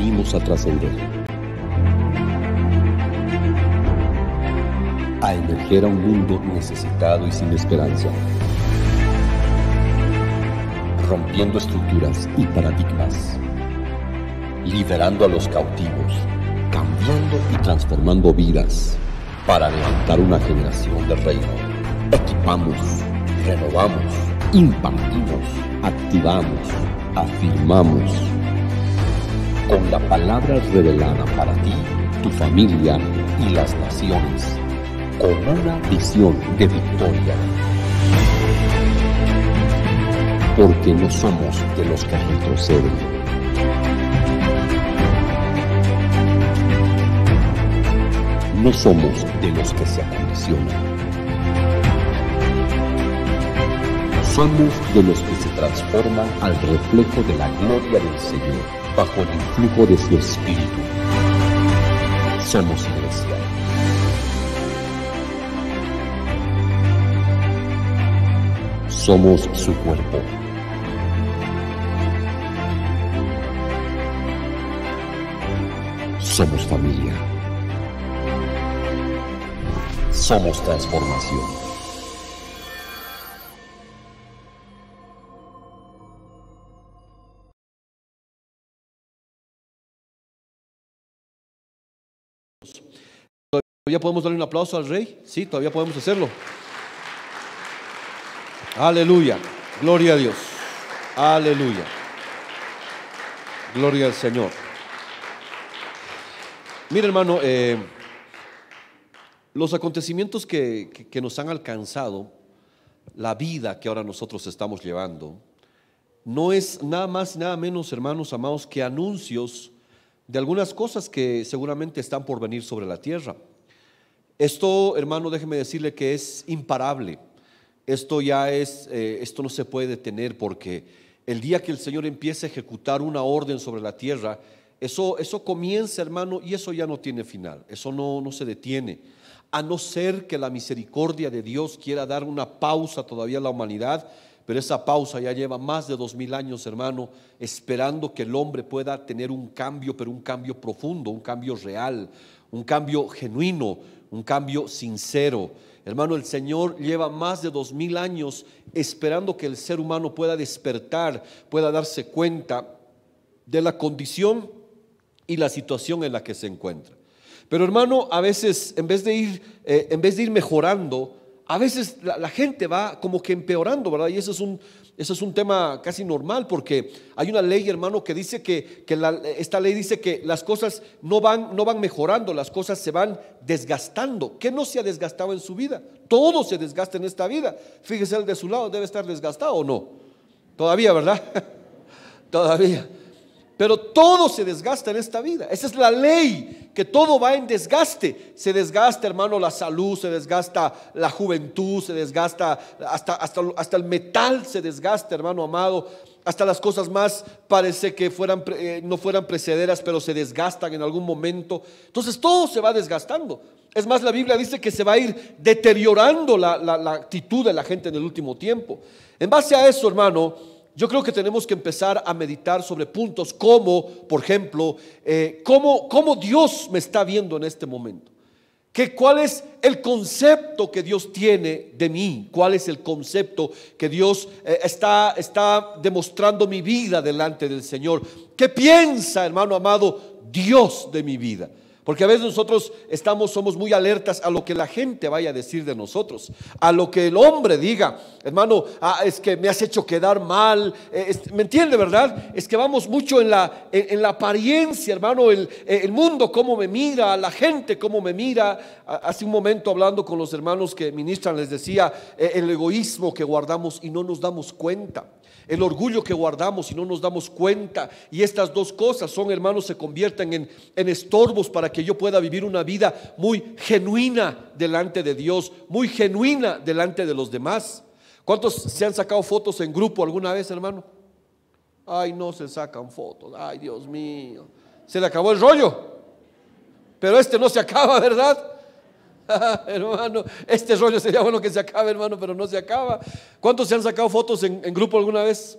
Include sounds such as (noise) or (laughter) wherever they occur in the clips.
venimos a trascender, a emerger a un mundo necesitado y sin esperanza, rompiendo estructuras y paradigmas, liberando a los cautivos, cambiando y transformando vidas para levantar una generación de reino. Equipamos, renovamos, impartimos, activamos, afirmamos con la palabra revelada para ti, tu familia y las naciones, con una visión de victoria. Porque no somos de los que retroceden. No somos de los que se acondicionan. Somos de los que se transforman al reflejo de la gloria del Señor bajo el influjo de su espíritu. Somos iglesia. Somos su cuerpo. Somos familia. Somos transformación. Todavía podemos darle un aplauso al rey. Sí, todavía podemos hacerlo. Aleluya. Gloria a Dios. Aleluya. Gloria al Señor. Mire hermano, eh, los acontecimientos que, que nos han alcanzado, la vida que ahora nosotros estamos llevando, no es nada más, nada menos, hermanos amados, que anuncios de algunas cosas que seguramente están por venir sobre la tierra. Esto, hermano, déjeme decirle que es imparable. Esto ya es, eh, esto no se puede detener porque el día que el Señor empiece a ejecutar una orden sobre la tierra, eso, eso comienza, hermano, y eso ya no tiene final, eso no, no se detiene. A no ser que la misericordia de Dios quiera dar una pausa todavía a la humanidad, pero esa pausa ya lleva más de dos mil años, hermano, esperando que el hombre pueda tener un cambio, pero un cambio profundo, un cambio real, un cambio genuino, un cambio sincero. Hermano, el Señor lleva más de dos mil años esperando que el ser humano pueda despertar, pueda darse cuenta de la condición y la situación en la que se encuentra. Pero hermano, a veces en vez de ir, eh, en vez de ir mejorando, a veces la gente va como que empeorando, ¿verdad? Y eso es un, eso es un tema casi normal porque hay una ley, hermano, que dice que, esta ley dice que las cosas no van, no van mejorando, las cosas se van desgastando. ¿Qué no se ha desgastado en su vida? Todo se desgasta en esta vida. Fíjese, el de su lado debe estar desgastado o no. Todavía, ¿verdad? (laughs) Todavía. Pero todo se desgasta en esta vida. Esa es la ley, que todo va en desgaste. Se desgasta, hermano, la salud, se desgasta la juventud, se desgasta hasta, hasta, hasta el metal, se desgasta, hermano amado. Hasta las cosas más parece que fueran, eh, no fueran precederas, pero se desgastan en algún momento. Entonces todo se va desgastando. Es más, la Biblia dice que se va a ir deteriorando la actitud de la gente en el último tiempo. En base a eso, hermano, yo creo que tenemos que empezar a meditar sobre puntos como, por ejemplo, eh, cómo, Dios me está viendo en este momento. Que, ¿Cuál es el concepto que Dios tiene de mí? ¿Cuál es el concepto que Dios eh, está, está demostrando mi vida delante del Señor? ¿Qué piensa, hermano amado, Dios de mi vida? Porque a veces nosotros estamos, somos muy alertas a lo que la gente vaya a decir de nosotros, a lo que el hombre diga, hermano, ah, es que me has hecho quedar mal, eh, ¿me entiende, verdad? Es que vamos mucho en la, en, la apariencia, hermano, eh, el, mundo, cómo me mira, la gente, cómo me mira. Hace un momento hablando con los hermanos que ministran, les decía eh, el egoísmo que guardamos y no nos damos cuenta el orgullo que guardamos y no nos damos cuenta. Y estas dos cosas son, hermanos, se convierten en, en estorbos para que yo pueda vivir una vida muy genuina delante de Dios, muy genuina delante de los demás. ¿Cuántos se han sacado fotos en grupo alguna vez, hermano? Ay, no se sacan fotos. Ay, Dios mío. Se le acabó el rollo. Pero este no se acaba, ¿verdad? (laughs) hermano, este rollo sería bueno que se acabe, hermano, pero no se acaba. ¿Cuántos se han sacado fotos en, grupo alguna vez?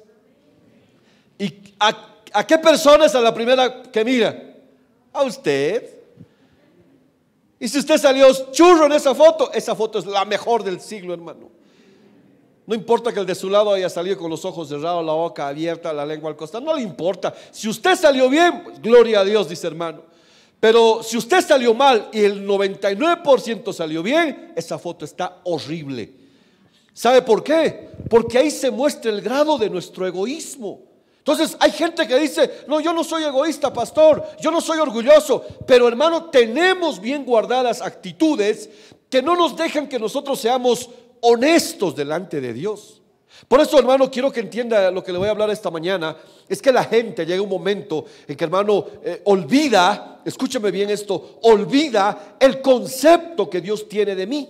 ¿Y a, qué persona es a la primera que mira? A usted. Y si usted salió churro en esa foto, esa foto es la mejor del siglo, hermano. No importa que el de su lado haya salido con los ojos cerrados, la boca abierta, la lengua al costado, no le importa. Si usted salió bien, gloria a Dios, dice hermano. Pero si usted salió mal y el 99% salió bien, esa foto está horrible. ¿Sabe por qué? Porque ahí se muestra el grado de nuestro egoísmo. Entonces hay gente que dice, no, yo no soy egoísta, pastor, yo no soy orgulloso, pero hermano, tenemos bien guardadas actitudes que no nos dejan que nosotros seamos honestos delante de Dios. Por eso, hermano, quiero que entienda lo que le voy a hablar esta mañana. Es que la gente llega un momento en que, hermano, eh, olvida escúchame bien esto, olvida el concepto que Dios tiene de mí.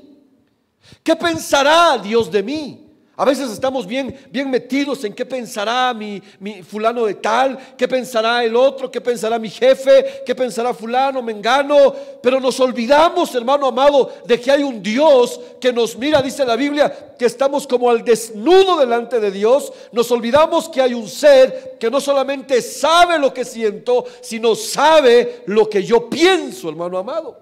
¿Qué pensará Dios de mí? A veces estamos bien, bien metidos en qué pensará mi, mi fulano de tal, qué pensará el otro, qué pensará mi jefe, qué pensará fulano, me engano. Pero nos olvidamos, hermano amado, de que hay un Dios que nos mira, dice la Biblia, que estamos como al desnudo delante de Dios. Nos olvidamos que hay un ser que no solamente sabe lo que siento, sino sabe lo que yo pienso, hermano amado.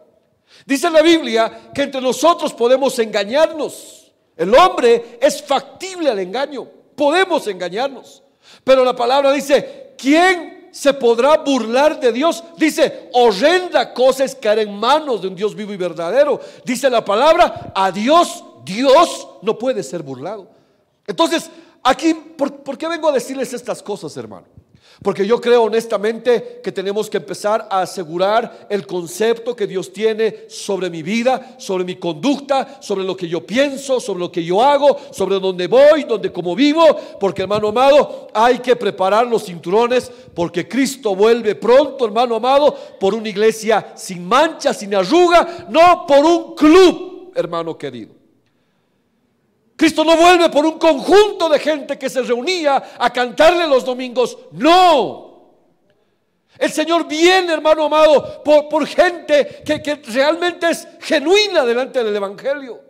Dice la Biblia que entre nosotros podemos engañarnos. El hombre es factible al engaño, podemos engañarnos. Pero la palabra dice, ¿quién se podrá burlar de Dios? Dice, horrenda cosa es caer en manos de un Dios vivo y verdadero. Dice la palabra, a Dios, Dios no puede ser burlado. Entonces, aquí, ¿por, por qué vengo a decirles estas cosas, hermano? Porque yo creo honestamente que tenemos que empezar a asegurar el concepto que Dios tiene sobre mi vida, sobre mi conducta, sobre lo que yo pienso, sobre lo que yo hago, sobre dónde voy, dónde como vivo. Porque hermano amado, hay que preparar los cinturones porque Cristo vuelve pronto, hermano amado, por una iglesia sin mancha, sin arruga, no por un club, hermano querido. Cristo no vuelve por un conjunto de gente que se reunía a cantarle los domingos. No. El Señor viene, hermano amado, por, por gente que, realmente es genuina delante del Evangelio.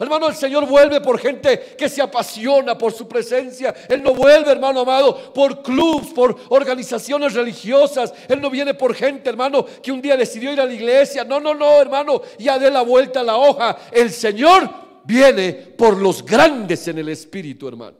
Hermano, el Señor vuelve por gente que se apasiona por su presencia. Él no vuelve, hermano amado, por clubs, por organizaciones religiosas. Él no viene por gente, hermano, que un día decidió ir a la iglesia. No, no, no, hermano, ya dé la vuelta a la hoja. El Señor viene por los grandes en el espíritu, hermano.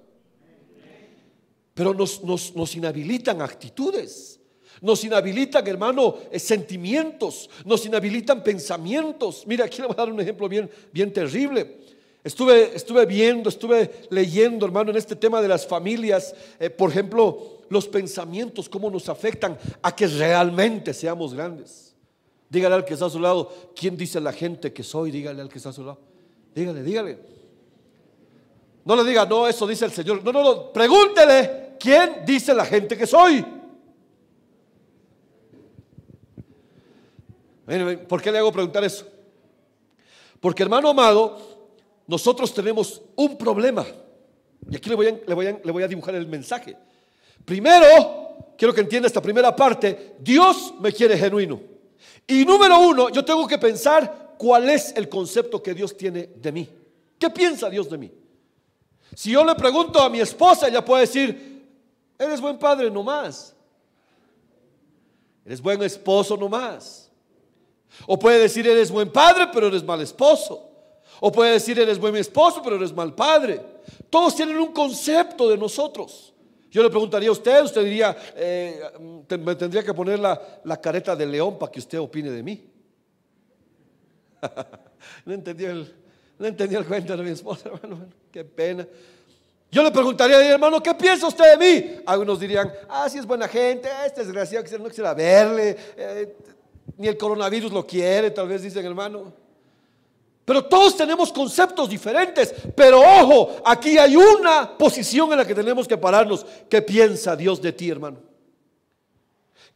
Pero nos, inhabilitan actitudes. Nos inhabilitan, hermano, eh, sentimientos, nos inhabilitan pensamientos. Mira, aquí le voy a dar un ejemplo bien, bien terrible. Estuve, estuve viendo, estuve leyendo, hermano, en este tema de las familias, eh, por ejemplo, los pensamientos, cómo nos afectan a que realmente seamos grandes. Dígale al que está a su lado, ¿quién dice la gente que soy? Dígale al que está a su lado. Dígale, dígale. No le diga, no, eso dice el Señor. No, no, no. Pregúntele quién dice la gente que soy. ¿Por qué le hago preguntar eso? Porque hermano amado, nosotros tenemos un problema. Y aquí le voy le voy a, le voy a dibujar el mensaje. Primero, quiero que entienda esta primera parte, Dios me quiere genuino. Y número uno, yo tengo que pensar ¿Cuál es el concepto que Dios tiene de mí? ¿Qué piensa Dios de mí? Si yo le pregunto a mi esposa, ella puede decir, eres buen padre nomás. Eres buen esposo nomás. O puede decir, eres buen padre, pero eres mal esposo. O puede decir, eres buen esposo, pero eres mal padre. Todos tienen un concepto de nosotros. Yo le preguntaría a usted, usted diría, eh, mm, me tendría que poner la careta de león para que usted opine de mí. (laughs) no entendió el, no entendió el cuento de mi esposa, (laughs) hermano, Qué pena. Yo le preguntaría, hermano, ¿qué piensa usted de mí? Algunos dirían, ah, sí es buena gente, este desgraciado no quisiera verle, eh, ni el coronavirus lo quiere, tal vez dicen, hermano. Pero todos tenemos conceptos diferentes. Pero ojo, aquí hay una posición en la que tenemos que pararnos. ¿Qué piensa Dios de ti, hermano?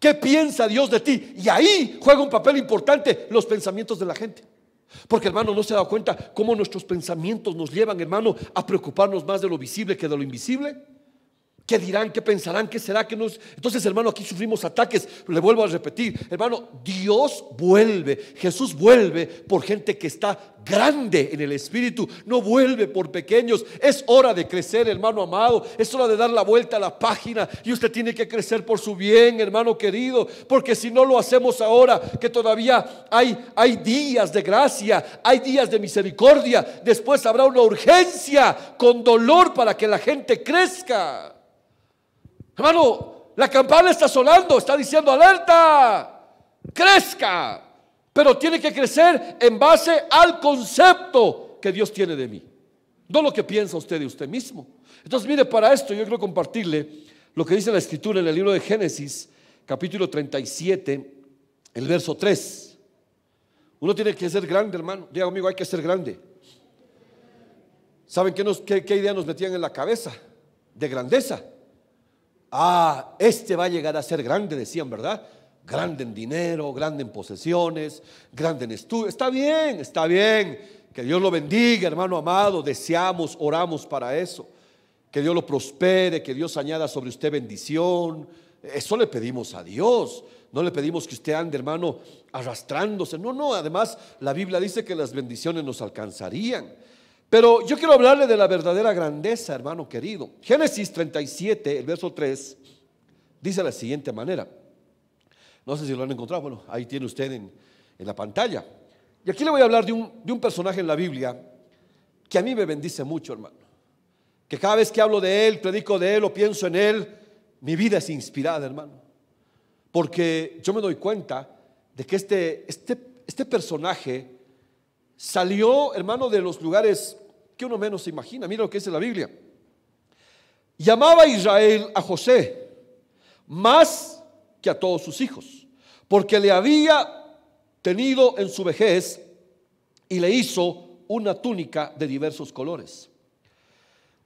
¿Qué piensa Dios de ti? Y ahí juega un papel importante los pensamientos de la gente. Porque hermano, no se ha dado cuenta cómo nuestros pensamientos nos llevan, hermano, a preocuparnos más de lo visible que de lo invisible. ¿Qué dirán? ¿Qué pensarán? ¿Qué será que nos.? Entonces, hermano, aquí sufrimos ataques. Le vuelvo a repetir, hermano, Dios vuelve. Jesús vuelve por gente que está grande en el espíritu. No vuelve por pequeños. Es hora de crecer, hermano amado. Es hora de dar la vuelta a la página. Y usted tiene que crecer por su bien, hermano querido. Porque si no lo hacemos ahora, que todavía hay, hay días de gracia, hay días de misericordia. Después habrá una urgencia con dolor para que la gente crezca. Hermano, la campana está sonando, está diciendo alerta, crezca, pero tiene que crecer en base al concepto que Dios tiene de mí, no lo que piensa usted de usted mismo. Entonces, mire, para esto yo quiero compartirle lo que dice la escritura en el libro de Génesis, capítulo 37, el verso 3. Uno tiene que ser grande, hermano. Diga amigo hay que ser grande. ¿Saben qué idea nos metían en la cabeza? De grandeza ah, este va a llegar a ser grande, decían, ¿verdad? Grande en dinero, grande en posesiones, grande en estudio. Está bien, está bien. Que Dios lo bendiga, hermano amado. Deseamos, oramos para eso. Que Dios lo prospere, que Dios añada sobre usted bendición. Eso le pedimos a Dios. No le pedimos que usted ande, hermano, arrastrándose. No, no. Además, la Biblia dice que las bendiciones nos alcanzarían. Pero yo quiero hablarle de la verdadera grandeza, hermano querido. Génesis 37, el verso 3, dice de la siguiente manera. No sé si lo han encontrado, bueno, ahí tiene usted en, la pantalla. Y aquí le voy a hablar de un, personaje en la Biblia que a mí me bendice mucho, hermano. Que cada vez que hablo de él, predico de él o pienso en él, mi vida es inspirada, hermano. Porque yo me doy cuenta de que este, este, este personaje salió, hermano, de los lugares que uno menos se imagina. Mira lo que dice la Biblia. Llamaba Israel a José más que a todos sus hijos, porque le había tenido en su vejez y le hizo una túnica de diversos colores.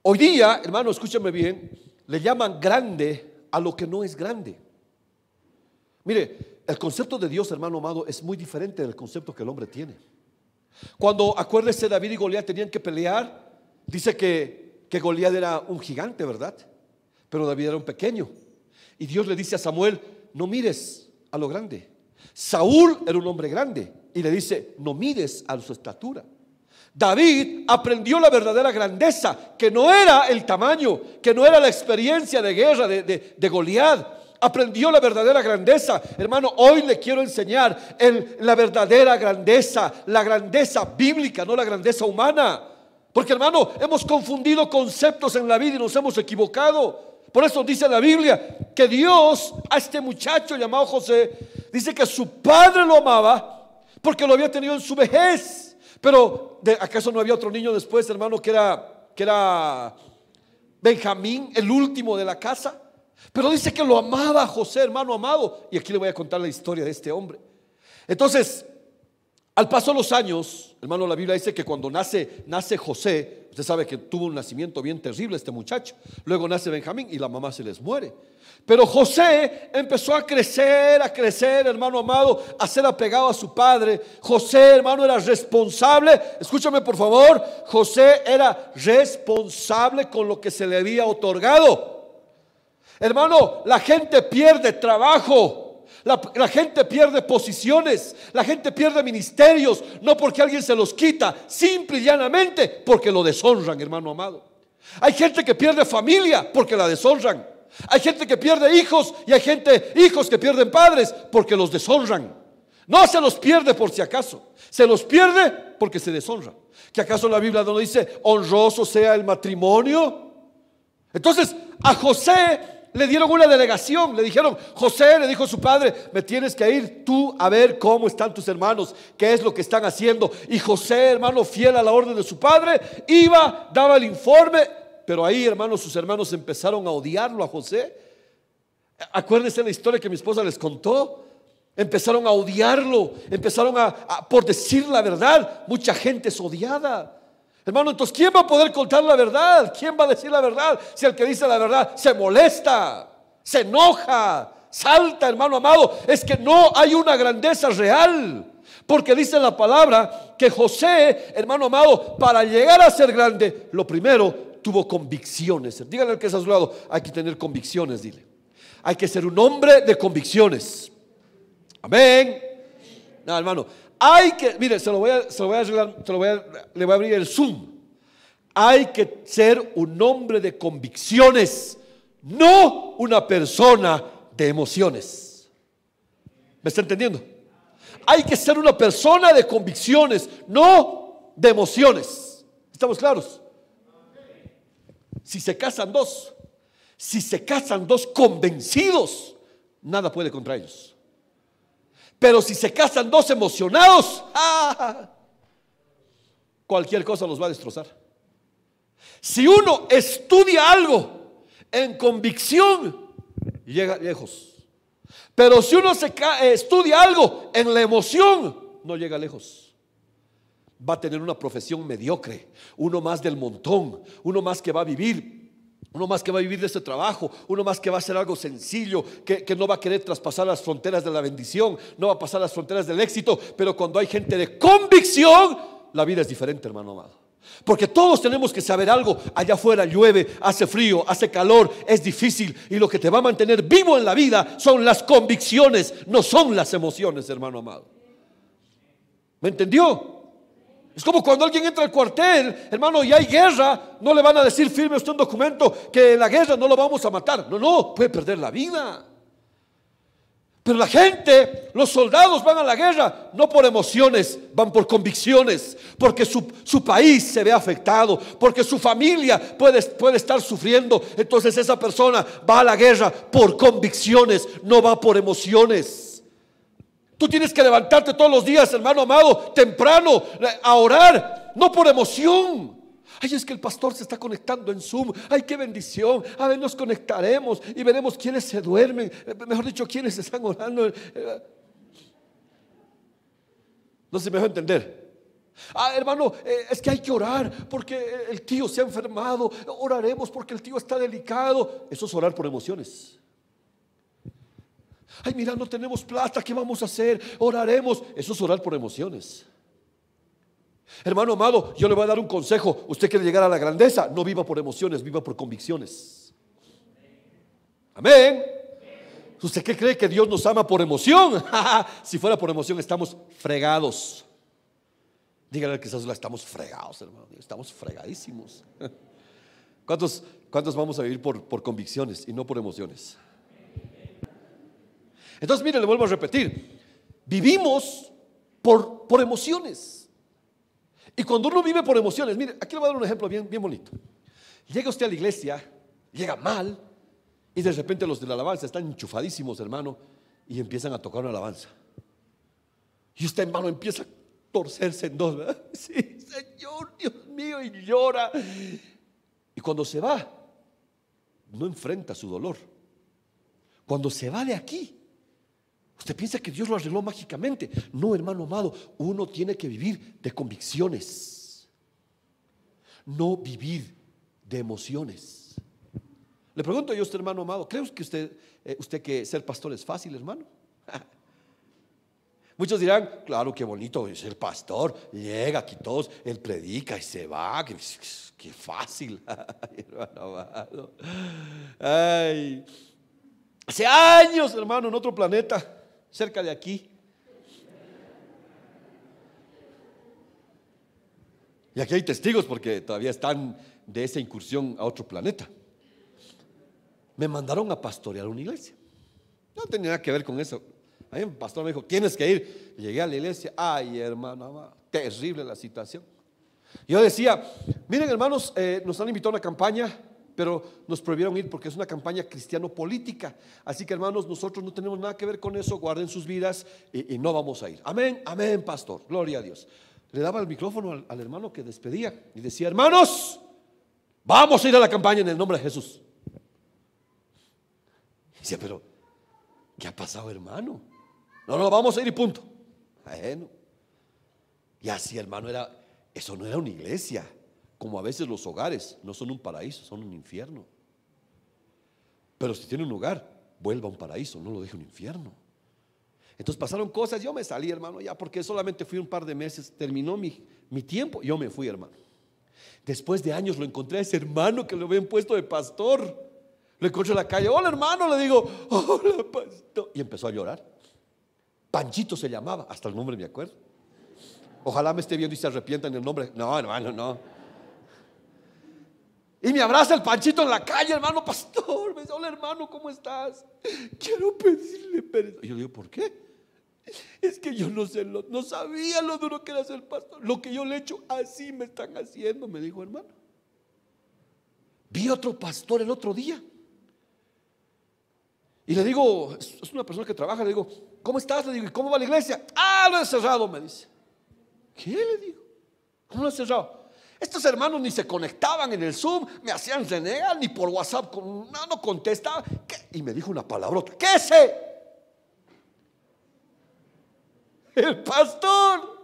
Hoy día, hermano, escúchame bien, le llaman grande a lo que no es grande. Mire, el concepto de Dios, hermano amado, es muy diferente del concepto que el hombre tiene. Cuando acuérdese David y Goliat tenían que pelear, dice que, que Goliat era un gigante, ¿verdad? Pero David era un pequeño. Y Dios le dice a Samuel, no mires a lo grande. Saúl era un hombre grande y le dice, no mires a su estatura. David aprendió la verdadera grandeza, que no era el tamaño, que no era la experiencia de guerra de, de, de Goliat, aprendió la verdadera grandeza. Hermano, hoy le quiero enseñar en la verdadera grandeza, la grandeza bíblica, no la grandeza humana. Porque hermano, hemos confundido conceptos en la vida y nos hemos equivocado. Por eso dice la Biblia que Dios a este muchacho llamado José dice que su padre lo amaba porque lo había tenido en su vejez. Pero ¿de, ¿acaso no había otro niño después, hermano, que era, que era Benjamín, el último de la casa? Pero dice que lo amaba José, hermano amado. Y aquí le voy a contar la historia de este hombre. Entonces, al paso de los años, hermano, la Biblia dice que cuando nace, nace José, usted sabe que tuvo un nacimiento bien terrible este muchacho. Luego nace Benjamín y la mamá se les muere. Pero José empezó a crecer, a crecer, hermano amado, a ser apegado a su padre. José, hermano, era responsable. Escúchame, por favor. José era responsable con lo que se le había otorgado. Hermano, la gente pierde trabajo. La, gente pierde posiciones, la gente pierde ministerios, no porque alguien se los quita, simple y llanamente porque lo deshonran, hermano amado. Hay gente que pierde familia porque la deshonran. Hay gente que pierde hijos y hay gente, hijos que pierden padres porque los deshonran. No se los pierde por si acaso, se los pierde porque se deshonra. ¿Que acaso la Biblia no dice honroso sea el matrimonio? Entonces, a José le dieron una delegación, le dijeron, José le dijo a su padre, me tienes que ir tú a ver cómo están tus hermanos, qué es lo que están haciendo. Y José, hermano fiel a la orden de su padre, iba, daba el informe, pero ahí, hermanos sus hermanos empezaron a odiarlo a José. Acuérdense la historia que mi esposa les contó. Empezaron a odiarlo, empezaron a por decir la verdad, mucha gente es odiada. Hermano, entonces, ¿quién va a poder contar la verdad? ¿Quién va a decir la verdad? Si el que dice la verdad se molesta, se enoja, salta, hermano amado, es que no hay una grandeza real. Porque dice la palabra que José, hermano amado, para llegar a ser grande, lo primero tuvo convicciones. Díganle al que está a su lado, hay que tener convicciones, dile. Hay que ser un hombre de convicciones. Amén. hermano, hay que, mire, se lo voy a, se lo voy a arreglar, se lo voy a, le voy a abrir el zoom. Hay que ser un hombre de convicciones, no una persona de emociones. ¿Me está entendiendo? Hay que ser una persona de convicciones, no de emociones. ¿Estamos claros? Si se casan dos, si se casan dos convencidos, nada puede contra ellos. Pero si se casan dos emocionados, ¡ah! cualquier cosa los va a destrozar. Si uno estudia algo en convicción, llega lejos. Pero si uno se estudia algo en la emoción, no llega lejos. Va a tener una profesión mediocre, uno más del montón, uno más que va a vivir uno más que va a vivir de este trabajo, uno más que va a hacer algo sencillo, que, que, no va a querer traspasar las fronteras de la bendición, no va a pasar las fronteras del éxito, pero cuando hay gente de convicción, la vida es diferente, hermano amado. Porque todos tenemos que saber algo. Allá afuera llueve, hace frío, hace calor, es difícil. Y lo que te va a mantener vivo en la vida son las convicciones, no son las emociones, hermano amado. ¿Me entendió? Es como cuando alguien entra al cuartel, hermano, y hay guerra, no le van a decir firme usted un documento que en la guerra no lo vamos a matar. No, no, puede perder la vida. Pero la gente, los soldados van a la guerra no por emociones, van por convicciones, porque su, país se ve afectado, porque su familia puede, puede estar sufriendo. Entonces esa persona va a la guerra por convicciones, no va por emociones. Tú tienes que levantarte todos los días, hermano amado, temprano, eh, a orar, no por emoción. Ay, es que el pastor se está conectando en Zoom. Ay, qué bendición. A ver, nos conectaremos y veremos quiénes se duermen. Eh, mejor dicho, quiénes están orando. Eh, no se me va a entender. Ah, hermano, es que hay que orar porque el tío se ha enfermado. Oraremos porque el tío está delicado. Eso es orar por emociones. Ay, mira, no tenemos plata, ¿qué vamos a hacer? Oraremos. Eso es orar por emociones. Hermano amado, yo le voy a dar un consejo. Usted quiere llegar a la grandeza, no viva por emociones, viva por convicciones. Amén. ¿Usted qué cree que Dios nos ama por emoción? (laughs) si fuera por emoción, estamos fregados. Díganle al que la estamos fregados, hermano. Estamos fregadísimos. (laughs) ¿Cuántos, cuántos vamos a vivir por, por convicciones y no por emociones? Entonces, mire, le vuelvo a repetir, vivimos por, por emociones. Y cuando uno vive por emociones, mire, aquí le voy a dar un ejemplo bien, bien bonito. Llega usted a la iglesia, llega mal, y de repente los de la alabanza están enchufadísimos, hermano, y empiezan a tocar una alabanza. Y usted, hermano, empieza a torcerse en dos, ¿verdad? (laughs) Sí, Señor, Dios mío, y llora. Y cuando se va, no enfrenta su dolor. Cuando se va de aquí, Usted piensa que Dios lo arregló mágicamente. No, hermano amado, uno tiene que vivir de convicciones, no vivir de emociones. Le pregunto yo a usted, hermano amado, ¿cree que usted, eh, usted que ser pastor es fácil, hermano? (laughs) Muchos dirán, claro, qué bonito ser el pastor, llega aquí todos, él predica y se va, (laughs) qué, fácil, (laughs) hermano amado. Hace años, hermano, en otro planeta, cerca de aquí. Y aquí hay testigos porque todavía están de esa incursión a otro planeta. Me mandaron a pastorear una iglesia. No tenía nada que ver con eso. Ahí un pastor me dijo, tienes que ir. Llegué a la iglesia, ay hermano, terrible la situación. Yo decía, miren hermanos, eh, nos han invitado a una campaña pero nos prohibieron ir porque es una campaña cristiano-política. Así que hermanos, nosotros no tenemos nada que ver con eso, guarden sus vidas y, no vamos a ir. Amén, amén, pastor, gloria a Dios. Le daba el micrófono al, hermano que despedía y decía, hermanos, vamos a ir a la campaña en el nombre de Jesús. Dice pero, ¿qué ha pasado, hermano? No, no, vamos a ir y punto. Bueno. Y así, hermano, era, eso no era una iglesia. Como a veces los hogares no son un paraíso, son un infierno. Pero si tiene un hogar, vuelva a un paraíso, no lo deje un infierno. Entonces pasaron cosas, yo me salí, hermano, ya, porque solamente fui un par de meses, terminó mi, mi tiempo, yo me fui, hermano. Después de años lo encontré a ese hermano que lo habían puesto de pastor. Lo encontré en la calle, hola hermano, le digo, hola pastor. Y empezó a llorar. Panchito se llamaba, hasta el nombre me acuerdo. Ojalá me esté viendo y se arrepienta en el nombre. No, hermano, no. no. Y me abraza el panchito en la calle, hermano pastor. Me dice, hola hermano, ¿cómo estás? Quiero pedirle perdón. Y yo le digo, ¿por qué? Es que yo no sé, no sabía lo duro que era ser pastor. Lo que yo le he hecho, así me están haciendo, me dijo hermano. Vi otro pastor el otro día. Y le digo, es una persona que trabaja, le digo, ¿cómo estás? Le digo, ¿y cómo va la iglesia? Ah, lo he cerrado, me dice. ¿Qué le digo? ¿Cómo lo he cerrado? Estos hermanos ni se conectaban en el Zoom, me hacían renegar, ni por WhatsApp con, no, no contestaban. Y me dijo una palabrota, ¿qué sé? El pastor.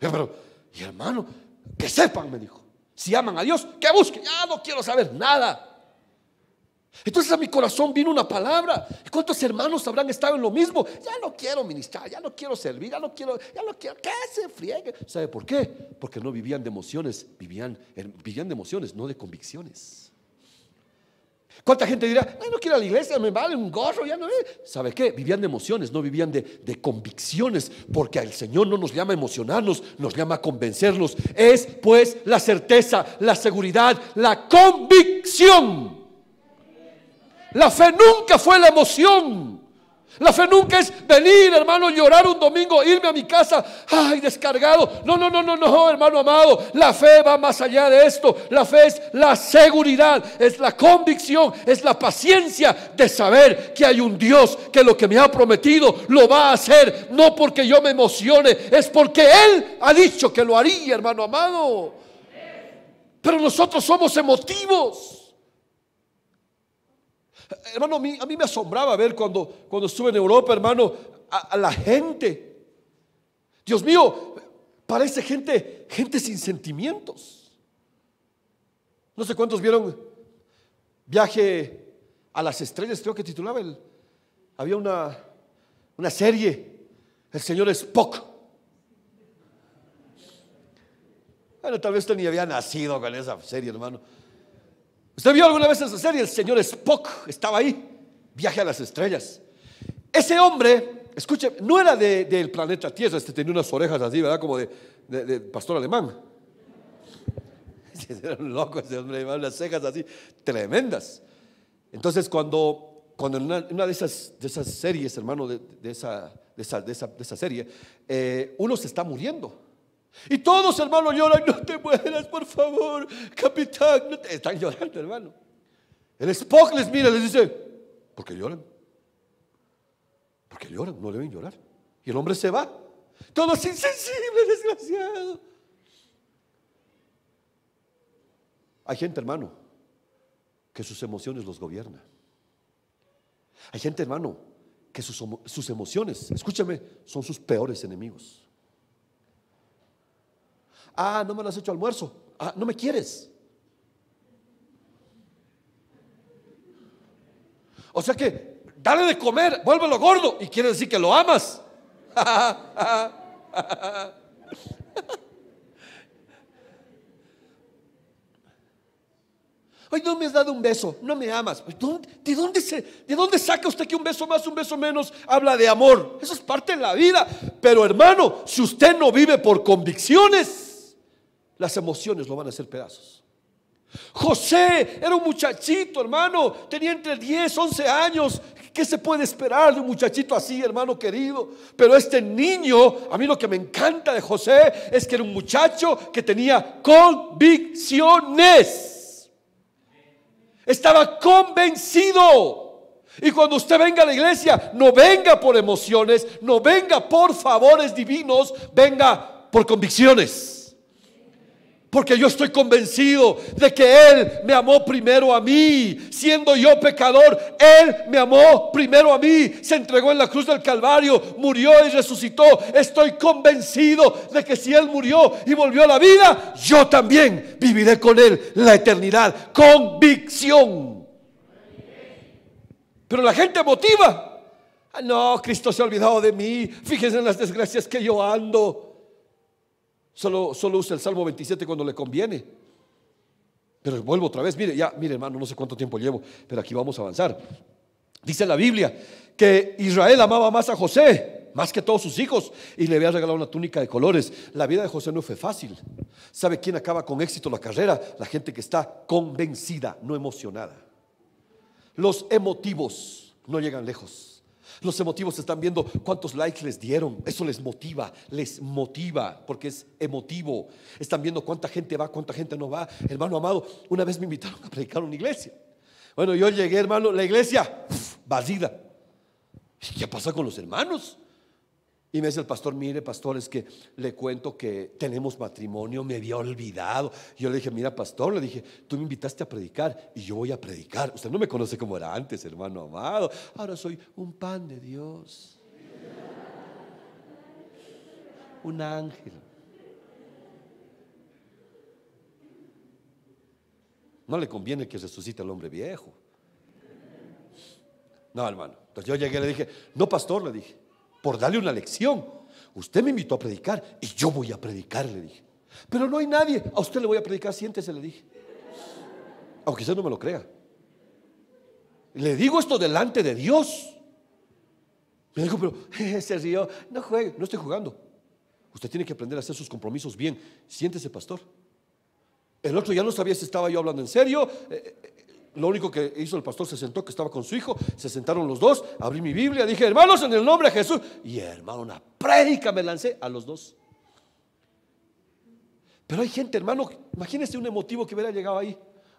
Eh, y hermano, que sepan, me dijo, si aman a Dios, que busquen. Ya no quiero saber nada. Entonces a mi corazón vino una palabra. cuántos hermanos habrán estado en lo mismo? Ya no quiero ministrar, ya no quiero servir, ya no quiero, ya no quiero que se friegue. ¿Sabe por qué? Porque no vivían de emociones, vivían, eh, vivían de emociones, no de convicciones. ¿Cuánta gente dirá, Ay, no quiero a la iglesia, me vale un gorro, ya no eh"? ¿Sabe qué? Vivían de emociones, no vivían de, convicciones, porque el Señor no nos llama a emocionarnos, nos llama a convencernos. Es pues la certeza, la seguridad, la convicción la fe nunca fue la emoción. La fe nunca es venir, hermano, llorar un domingo, irme a mi casa, ay, descargado. No, no, no, no, no, hermano amado. La fe va más allá de esto. La fe es la seguridad, es la convicción, es la paciencia de saber que hay un Dios que lo que me ha prometido lo va a hacer. No porque yo me emocione, es porque Él ha dicho que lo haría, hermano amado. Pero nosotros somos emotivos. Hermano, a mí, me asombraba ver cuando, cuando estuve en Europa, hermano, a, la gente. Dios mío, parece gente, gente sin sentimientos. No sé cuántos vieron Viaje a las Estrellas, creo que titulaba el. Había una, una serie, el señor Spock. Bueno, tal vez usted ni había nacido con esa serie, hermano. ¿Usted vio alguna vez esa serie? El señor Spock estaba ahí, viaje a las estrellas. Ese hombre, escuche, no era del planeta Tierra, este tenía unas orejas así, ¿verdad? Como de, pastor alemán. (laughs) Era un loco ese hombre, unas cejas así, tremendas. Entonces, cuando, cuando en una, de, esas, de esas series, hermano, de, esa, serie, eh, uno se está muriendo. Y todos, hermanos lloran, no te mueras, por favor, capitán. Están llorando, hermano. El Spock les mira, les dice, ¿por qué lloran? ¿Por qué lloran? No deben llorar. Y el hombre se va. Todos insensibles, desgraciados. Hay gente, hermano, que sus emociones los gobierna. Hay gente, hermano, que sus, sus emociones, escúchame, son sus peores enemigos. Ah, no me lo has hecho almuerzo. Ah, no me quieres. O sea que, dale de comer, vuélvelo gordo y quiere decir que lo amas. (laughs) Ay, no me has dado un beso, no me amas. Pues, ¿De dónde, ¿De dónde saca usted que un beso más, un beso menos habla de amor? Eso es parte de la vida. Pero hermano, si usted no vive por convicciones, las emociones lo van a hacer pedazos. José era un muchachito, hermano, tenía entre 10, 11 años. ¿Qué se puede esperar de un muchachito así, hermano querido? Pero este niño, a mí lo que me encanta de José es que era un muchacho que tenía convicciones. Estaba convencido. Y cuando usted venga a la iglesia, no venga por emociones, no venga por favores divinos, venga por convicciones. Porque yo estoy convencido de que Él me amó primero a mí. Siendo yo pecador, Él me amó primero a mí. Se entregó en la cruz del Calvario, murió y resucitó. Estoy convencido de que si Él murió y volvió a la vida, yo también viviré con Él la eternidad. Convicción. Pero la gente motiva. Ah, no, Cristo se ha olvidado de mí. Fíjense en las desgracias que yo ando. Solo, usa el Salmo 27 cuando le conviene. Pero vuelvo otra vez, mire, ya, mire hermano, no sé cuánto tiempo llevo, pero aquí vamos a avanzar. Dice la Biblia que Israel amaba más a José, más que todos sus hijos, y le había regalado una túnica de colores. La vida de José no fue fácil. ¿Sabe quién acaba con éxito la carrera? La gente que está convencida, no emocionada. Los emotivos no llegan lejos. Los emotivos están viendo cuántos likes les dieron. Eso les motiva, les motiva, porque es emotivo. Están viendo cuánta gente va, cuánta gente no va. Hermano amado, una vez me invitaron a predicar una iglesia. Bueno, yo llegué, hermano, la iglesia, pf, vacía. ¿Qué pasa con los hermanos? Y me dice el pastor, mire, pastor, es que le cuento que tenemos matrimonio, me había olvidado. Yo le dije, mira, pastor, le dije, tú me invitaste a predicar y yo voy a predicar. Usted no me conoce como era antes, hermano amado. Ahora soy un pan de Dios. Un ángel. No le conviene que resucite al hombre viejo. No, hermano. Entonces yo llegué y le dije, no, pastor, le dije por darle una lección. Usted me invitó a predicar y yo voy a predicar, le dije. Pero no hay nadie. A usted le voy a predicar, siéntese, le dije. Aunque quizás no me lo crea. Le digo esto delante de Dios. Me dijo, pero (laughs) se rió. No juegue, no estoy jugando. Usted tiene que aprender a hacer sus compromisos bien. Siéntese, pastor. El otro ya no sabía si estaba yo hablando en serio. Eh, eh, lo único que hizo el pastor se sentó, que estaba con su hijo, se sentaron los dos, abrí mi Biblia, dije, hermanos, en el nombre de Jesús. Y hermano, una prédica me lancé a los dos. Pero hay gente, hermano, imagínese un emotivo que hubiera llegado ahí.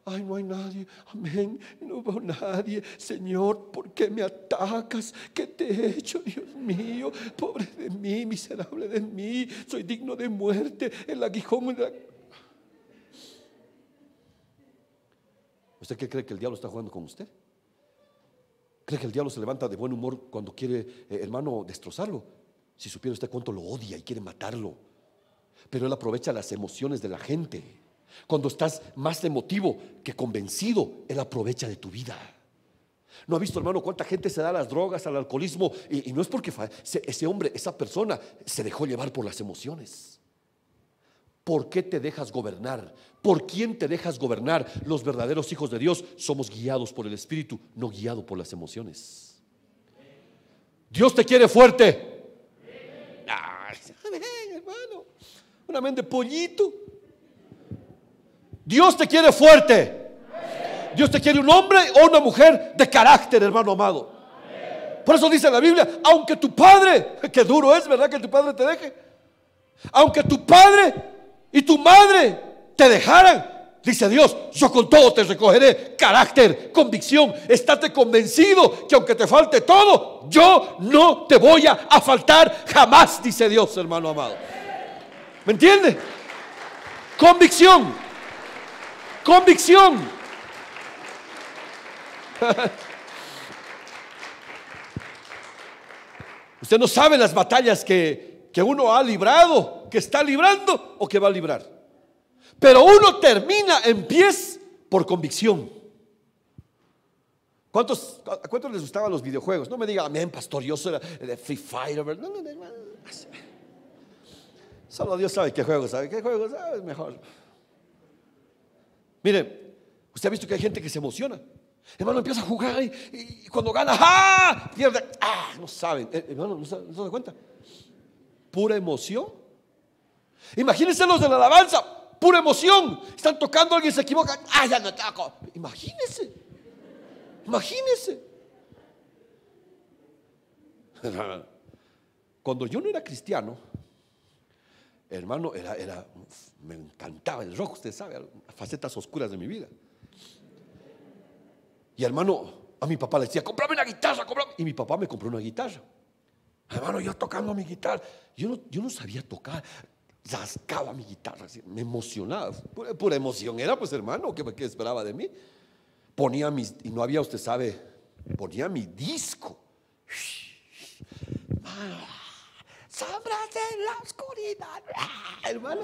Ay, no hay nadie. Amén. No veo nadie. Señor, ¿por qué me atacas? ¿Qué te he hecho, Dios mío? Pobre de mí, miserable de mí. Soy digno de muerte. El aguijón. El ¿Usted qué cree que el diablo está jugando con usted? ¿Cree que el diablo se levanta de buen humor cuando quiere, eh, hermano, destrozarlo? Si supiera usted cuánto lo odia y quiere matarlo. Pero él aprovecha las emociones de la gente. Cuando estás más emotivo que convencido, él aprovecha de tu vida. ¿No ha visto, hermano, cuánta gente se da a las drogas, al alcoholismo? Y, y no es porque ese hombre, esa persona, se dejó llevar por las emociones. ¿Por qué te dejas gobernar? ¿Por quién te dejas gobernar? Los verdaderos hijos de Dios somos guiados por el Espíritu, no guiados por las emociones. Dios te quiere fuerte. Amén, hermano. Una mente pollito. Dios te quiere fuerte. Dios te quiere un hombre o una mujer de carácter, hermano amado. Por eso dice la Biblia, aunque tu padre, que duro es, ¿verdad? Que tu padre te deje. Aunque tu padre y tu madre te dejara Dice Dios, yo con todo te recogeré carácter, convicción. Estate convencido que aunque te falte todo, yo no te voy a faltar jamás, dice Dios, hermano amado. ¿Me entiende? Convicción. Convicción. (laughs) Usted no sabe las batallas que, que uno ha librado que está librando o que va a librar. Pero uno termina en pies por convicción. ¿Cuántos, cuántos les gustaban los videojuegos? No me diga, amén, pastor, yo soy de Free Fire. Solo Dios sabe qué juego sabe, qué juego ah, sabe mejor. Mire, usted ha visto que hay gente que se emociona. Hermano, empieza a jugar y, cuando gana, ¡ah! Pierde, ¡ah! No saben, eh, hermano, no se dan cuenta? Pura emoción Imagínense los de la alabanza, pura emoción. Están tocando, alguien se equivoca. ¡Ah, ya no toco! Imagínense. Imagínense. (laughs) Cuando yo no era cristiano, hermano, era, era, me encantaba el rojo usted sabe, facetas oscuras de mi vida. Y hermano, a mi papá le decía, comprame una guitarra, Y mi papá me compró una guitarra. Hermano, yo tocando mi guitarra, yo yo no sabía tocar rascaba mi guitarra, me emocionaba, pura, emoción era, pues hermano, ¿qué, esperaba de mí? Ponía mis, y no había, usted sabe, ponía mi disco. Sombras en la oscuridad, ah, hermano.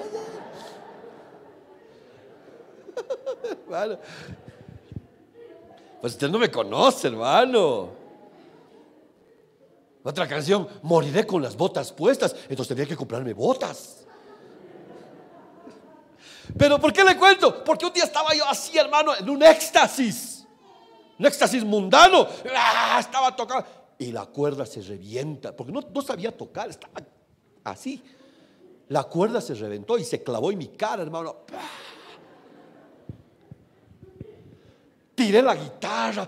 Pues usted no me conoce, hermano. Otra canción, moriré con las botas puestas. Entonces tenía que comprarme botas. Pero ¿por qué le cuento? Porque un día estaba yo así, hermano, en un éxtasis. Un éxtasis mundano. Ah, estaba tocando. Y la cuerda se revienta. Porque no, sabía tocar. Estaba así. La cuerda se reventó y se clavó en mi cara, hermano. Tiré la guitarra.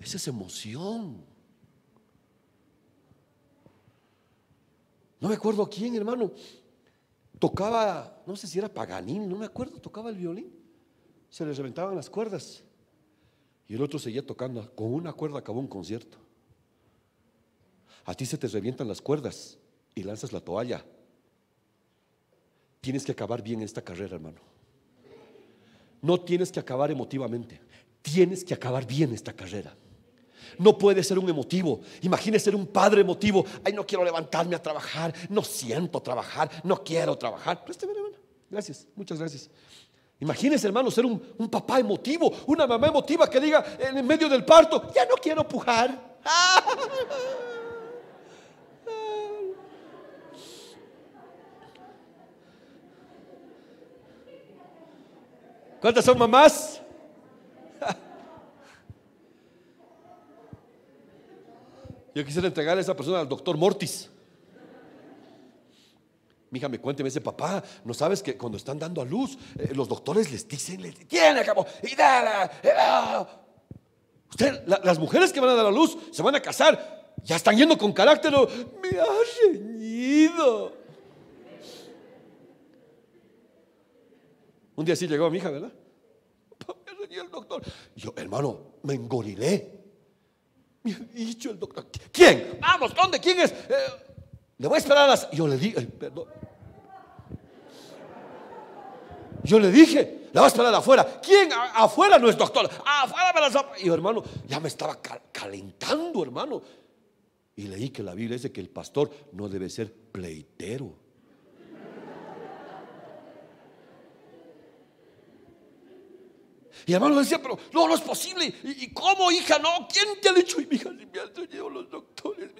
Esa es emoción. No me acuerdo quién, hermano tocaba, no sé si era paganín, no me acuerdo, tocaba el violín. Se le reventaban las cuerdas. Y el otro seguía tocando. Con una cuerda acabó un concierto. A ti se te revientan las cuerdas y lanzas la toalla. Tienes que acabar bien esta carrera, hermano. No tienes que acabar emotivamente. Tienes que acabar bien esta carrera. No puede ser un emotivo. Imagínese ser un padre emotivo. Ay, no quiero levantarme a trabajar. No siento trabajar. No quiero trabajar. Pues, gracias, muchas gracias. Imagínese, hermano, ser un, papá emotivo, una mamá emotiva que diga en medio del parto: Ya no quiero pujar. (laughs) ¿Cuántas son mamás? Yo quisiera entregarle a esa persona al doctor Mortis. Mija, me cuente, me papá, ¿no sabes que cuando están dando a luz, eh, los doctores les dicen, tiene acabó, y y eh, ah". Usted, las mujeres que van a dar a luz, se van a casar, ya están yendo con carácter, me ha reñido. Un día así llegó mi hija, ¿verdad? Me reñió el doctor. Yo, hermano, me engorilé. Me ha dicho el doctor. ¿Quién? Vamos, ¿dónde? ¿Quién es? Eh, le voy a esperar a las. Yo le dije, perdón. Yo le dije, la voy a esperar afuera. ¿Quién? afuera no es doctor. Afuera me las. Y hermano, ya me estaba calentando, hermano. Y leí que la Biblia dice que el pastor no debe ser pleitero. Y hermano decía, pero no, no es posible. ¿Y, cómo, hija? No, ¿quién te ha dicho? Y mi hija, me han soñado los doctores.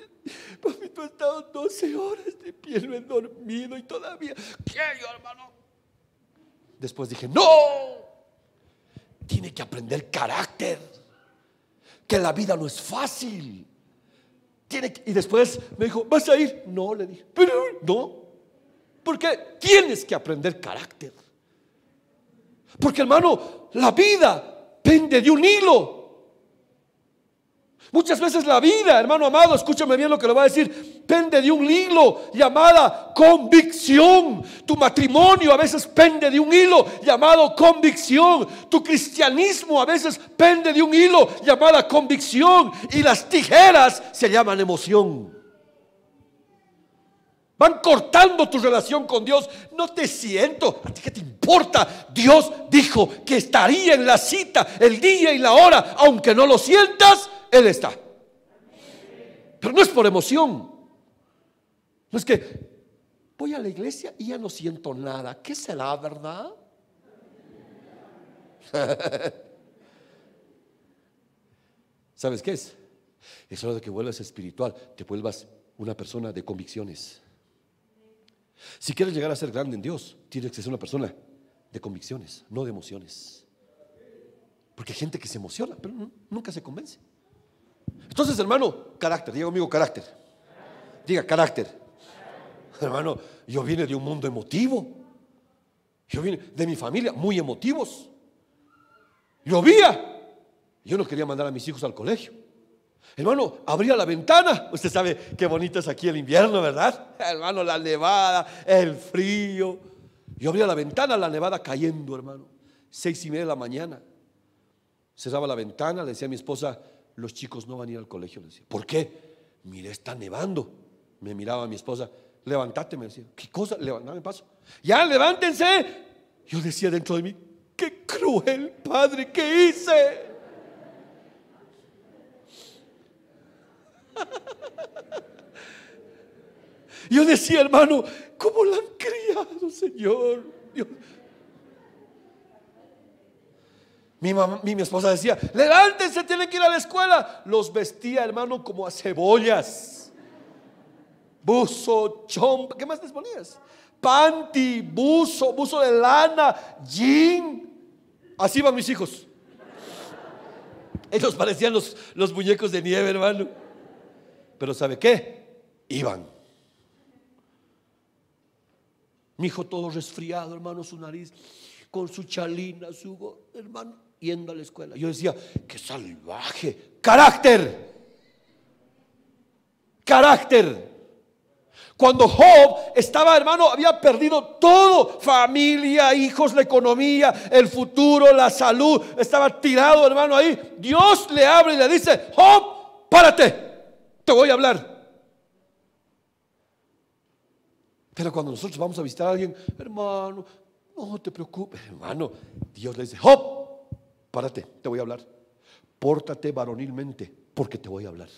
Papito ha estado 12 horas de pie, no he dormido y todavía. ¿Qué, yo, hermano? Después dije, no, tiene que aprender carácter, que la vida no es fácil. Tiene y después me dijo, ¿vas a ir? No, le dije, pero no, porque tienes que aprender carácter. Porque hermano, la vida pende de un hilo. Muchas veces la vida, hermano amado, escúchame bien lo que le va a decir, pende de un hilo llamada convicción. Tu matrimonio a veces pende de un hilo llamado convicción. Tu cristianismo a veces pende de un hilo llamada convicción. Y las tijeras se llaman emoción. Van cortando tu relación con Dios. No te siento. ¿A ti qué te importa? Dios dijo que estaría en la cita el día y la hora. Aunque no lo sientas, Él está. Pero no es por emoción. No es que voy a la iglesia y ya no siento nada. ¿Qué será, verdad? (laughs) ¿Sabes qué es? Es hora de que vuelvas espiritual, te vuelvas una persona de convicciones. Si quieres llegar a ser grande en Dios, tienes que ser una persona de convicciones, no de emociones. Porque hay gente que se emociona, pero nunca se convence. Entonces, hermano, carácter, diga amigo, carácter. Diga carácter. Hermano, yo vine de un mundo emotivo. Yo vine de mi familia, muy emotivos. Llovía. Yo no quería mandar a mis hijos al colegio. Hermano, abría la ventana. Usted sabe qué bonito es aquí el invierno, ¿verdad? Hermano, la nevada, el frío. Yo abría la ventana, la nevada cayendo, hermano. Seis y media de la mañana. Cerraba la ventana, le decía a mi esposa, los chicos no van a ir al colegio. Le decía, ¿por qué? Mira está nevando. Me miraba mi esposa, levántate, me decía, ¿qué cosa? levantame paso. Ya, levántense. Yo decía dentro de mí, qué cruel padre, que hice? Yo decía, hermano, ¿cómo la han criado, Señor? Mi, mi, esposa decía, levántense, tienen que ir a la escuela. Los vestía, hermano, como a cebollas. Buzo, chompa, ¿qué más les ponías? Panty, buzo, buzo de lana, jean. Así van mis hijos. Ellos parecían los, los muñecos de nieve, hermano. Pero ¿sabe qué? Iban. Mi hijo todo resfriado, hermano, su nariz, con su chalina, su hermano, yendo a la escuela. Yo decía, qué salvaje, carácter, carácter. Cuando Job estaba, hermano, había perdido todo, familia, hijos, la economía, el futuro, la salud, estaba tirado, hermano, ahí. Dios le abre y le dice, Job, párate te voy a hablar. Pero cuando nosotros vamos a visitar a alguien, hermano, no te preocupes, hermano. Dios le dice, ¡Hop! Párate, te voy a hablar. Pórtate varonilmente, porque te voy a hablar.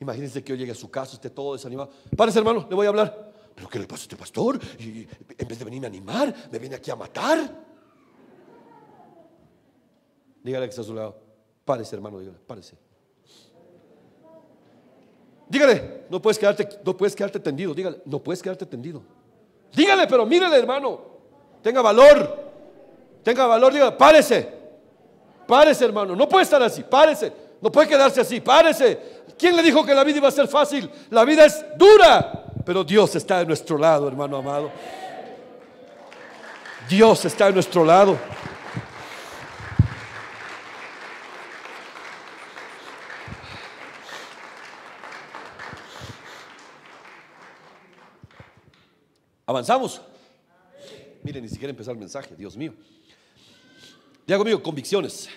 Imagínense que yo llegue a su casa, esté todo desanimado. Párese, hermano, le voy a hablar. ¿Pero qué le pasa a este pastor? Y, en vez de venir a animar, me viene aquí a matar. Dígale que está a su lado. Párese, hermano, dígale, párese. Dígale, no puedes quedarte, no puedes quedarte tendido. Dígale, no puedes quedarte tendido. Dígale, pero mírele, hermano. Tenga valor. Tenga valor, dígale, párese. Párese, hermano. No puede estar así, párese. No puede quedarse así, párese. ¿Quién le dijo que la vida iba a ser fácil? La vida es dura, pero Dios está de nuestro lado, hermano amado. Dios está de nuestro lado. ¿Avanzamos? Miren, ni siquiera empezar el mensaje, Dios mío. Ya conmigo, convicciones.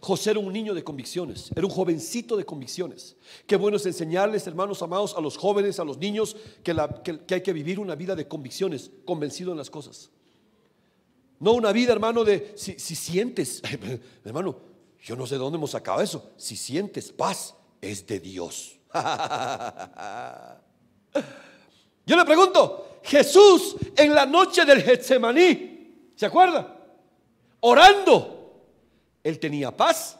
José era un niño de convicciones, era un jovencito de convicciones. Qué bueno es enseñarles, hermanos amados, a los jóvenes, a los niños, que, hay que vivir una vida de convicciones, convencido en las cosas. No una vida, hermano, de si, si sientes, (laughs) hermano, yo no sé de dónde hemos sacado eso. Si sientes paz, es de Dios. (laughs) Yo le pregunto, Jesús en la noche del Getsemaní, ¿se acuerda? Orando, ¿él tenía paz?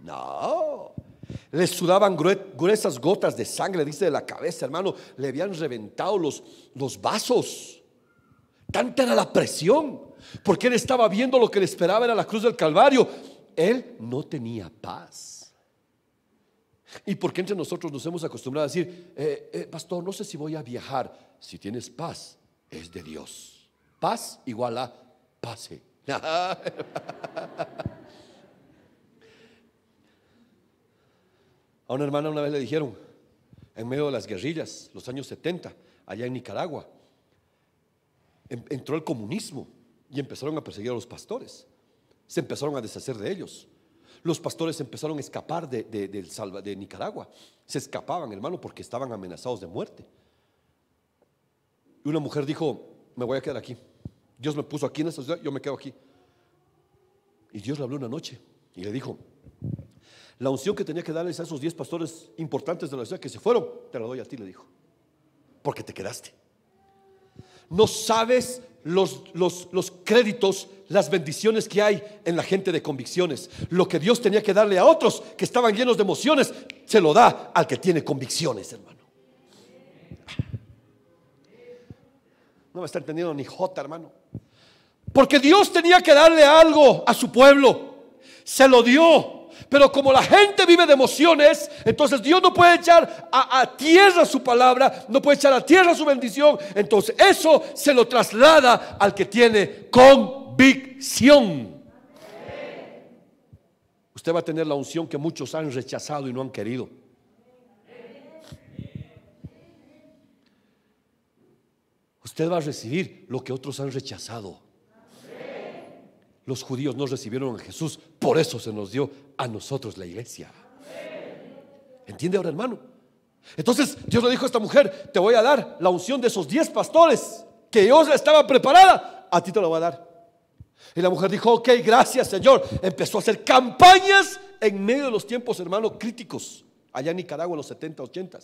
No. Le sudaban gruesas gotas de sangre, dice de la cabeza, hermano. Le habían reventado los, los vasos. Tanta era la presión. Porque él estaba viendo lo que le esperaba era la cruz del Calvario. Él no tenía paz. ¿Y porque entre nosotros nos hemos acostumbrado a decir, eh, eh, pastor, no sé si voy a viajar? Si tienes paz, es de Dios. Paz igual a pase. (laughs) A una hermana una vez le dijeron, en medio de las guerrillas, los años 70, allá en Nicaragua, entró el comunismo y empezaron a perseguir a los pastores. Se empezaron a deshacer de ellos los pastores empezaron a escapar de, Nicaragua. Se escapaban, hermano, porque estaban amenazados de muerte. Y una mujer dijo, me voy a quedar aquí. Dios me puso aquí en esta ciudad, yo me quedo aquí. Y Dios le habló una noche y le dijo, la unción que tenía que darles a esos 10 pastores importantes de la ciudad que se fueron, te la doy a ti, le dijo, porque te quedaste. No sabes los, créditos, las bendiciones que hay en la gente de convicciones. Lo que Dios tenía que darle a otros que estaban llenos de emociones, se lo da al que tiene convicciones, hermano. No me está entendiendo ni J, hermano. Porque Dios tenía que darle algo a su pueblo. Se lo dio. Pero como la gente vive de emociones, entonces Dios no puede echar a, tierra su palabra, no puede echar a tierra su bendición. Entonces eso se lo traslada al que tiene convicción. Usted va a tener la unción que muchos han rechazado y no han querido. Usted va a recibir lo que otros han rechazado. Los judíos no recibieron a Jesús, por eso se nos dio a nosotros la iglesia. ¿Entiende ahora, hermano? Entonces Dios le dijo a esta mujer, te voy a dar la unción de esos diez pastores que yo estaba preparada, a ti te la voy a dar. Y la mujer dijo, ok, gracias Señor. Empezó a hacer campañas en medio de los tiempos, hermano, críticos, allá en Nicaragua en los 70, 80.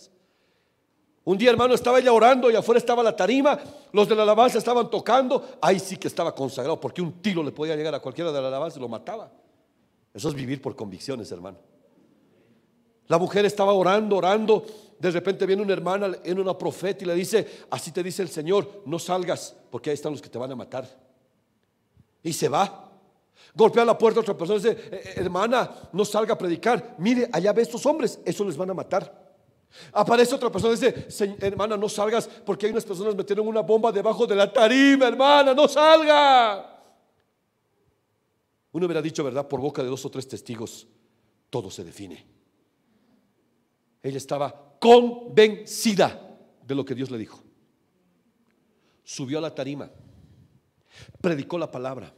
Un día, hermano, estaba ella orando y afuera estaba la tarima, los de la alabanza estaban tocando, ahí sí que estaba consagrado, porque un tiro le podía llegar a cualquiera de la alabanza y lo mataba. Eso es vivir por convicciones, hermano. La mujer estaba orando, orando, de repente viene una hermana, en una profeta y le dice, así te dice el Señor, no salgas, porque ahí están los que te van a matar. Y se va. Golpea la puerta otra persona y dice, eh, eh, hermana, no salga a predicar, mire, allá ve estos hombres, eso les van a matar. Aparece otra persona y dice, hermana, no salgas porque hay unas personas metieron una bomba debajo de la tarima, hermana, no salga. Uno hubiera dicho, ¿verdad? Por boca de dos o tres testigos, todo se define. Ella estaba convencida de lo que Dios le dijo. Subió a la tarima, predicó la palabra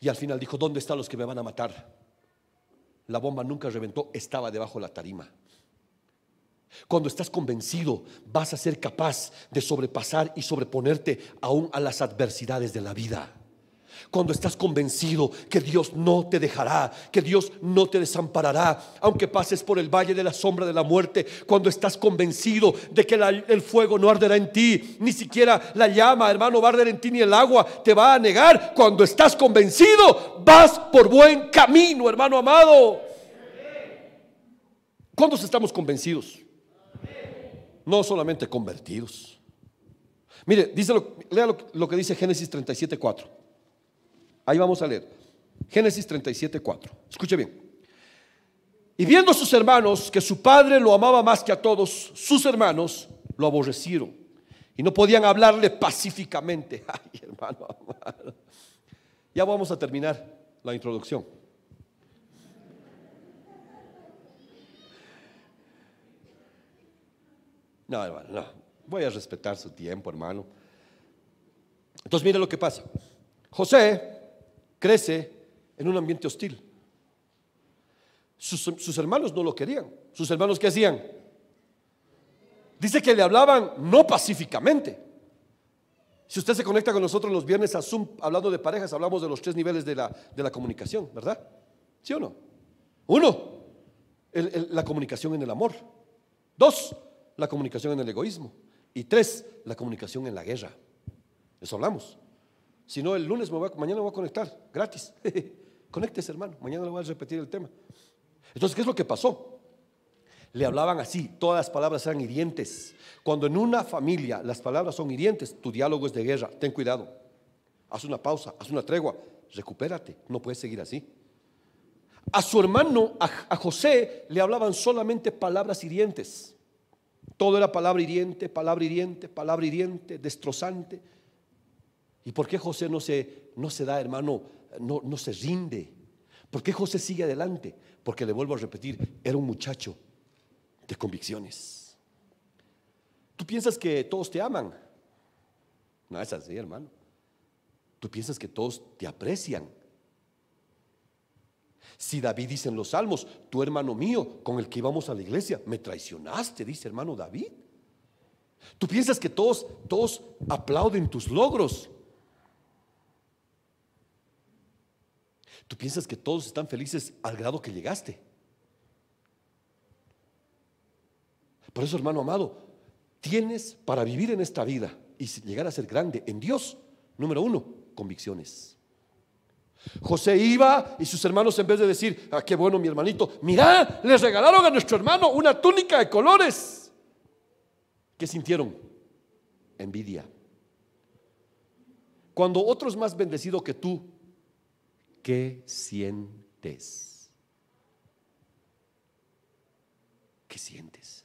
y al final dijo, ¿dónde están los que me van a matar? La bomba nunca reventó, estaba debajo de la tarima. Cuando estás convencido, vas a ser capaz de sobrepasar y sobreponerte aún a las adversidades de la vida. Cuando estás convencido que Dios no te dejará, que Dios no te desamparará, aunque pases por el valle de la sombra de la muerte, cuando estás convencido de que el fuego no arderá en ti, ni siquiera la llama, hermano, va a arder en ti, ni el agua te va a negar. Cuando estás convencido, vas por buen camino, hermano amado. ¿Cuántos estamos convencidos? no solamente convertidos. Mire, dice lea lo, que dice Génesis 37.4, Ahí vamos a leer. Génesis 37.4, Escuche bien. Y viendo a sus hermanos que su padre lo amaba más que a todos, sus hermanos lo aborrecieron y no podían hablarle pacíficamente. (laughs) Ay, hermano, ya vamos a terminar la introducción. No, hermano, no. Voy a respetar su tiempo, hermano. Entonces, mire lo que pasa. José crece en un ambiente hostil. Sus, hermanos no lo querían. ¿Sus hermanos qué hacían? Dice que le hablaban no pacíficamente. Si usted se conecta con nosotros los viernes a Zoom, hablando de parejas, hablamos de los tres niveles de la, de la comunicación, ¿verdad? ¿Sí o no? Uno, la comunicación en el amor. Dos, la comunicación en el egoísmo. Y tres, la comunicación en la guerra. Eso hablamos. Si no, el lunes, mañana me voy a conectar, gratis. (laughs) Conéctese, hermano. Mañana le voy a repetir el tema. Entonces, ¿qué es lo que pasó? Le hablaban así, todas las palabras eran hirientes. Cuando en una familia las palabras son hirientes, tu diálogo es de guerra. Ten cuidado. Haz una pausa, haz una tregua. Recupérate. No puedes seguir así. A su hermano, a José, le hablaban solamente palabras hirientes. Todo era palabra hiriente, palabra hiriente, palabra hiriente, destrozante. ¿Y por qué José no se, no se da, hermano? No, no se rinde. ¿Por qué José sigue adelante? Porque le vuelvo a repetir, era un muchacho de convicciones. Tú piensas que todos te aman. No es así, hermano. Tú piensas que todos te aprecian. Si David dice en los salmos, tu hermano mío, con el que íbamos a la iglesia, me traicionaste, dice hermano David. Tú piensas que todos, todos aplauden tus logros. Tú piensas que todos están felices al grado que llegaste. Por eso, hermano amado, tienes para vivir en esta vida y llegar a ser grande en Dios, número uno, convicciones. José iba y sus hermanos en vez de decir, ah, qué bueno mi hermanito, mira, les regalaron a nuestro hermano una túnica de colores. ¿Qué sintieron? Envidia. Cuando otro es más bendecido que tú, ¿qué sientes? ¿Qué sientes?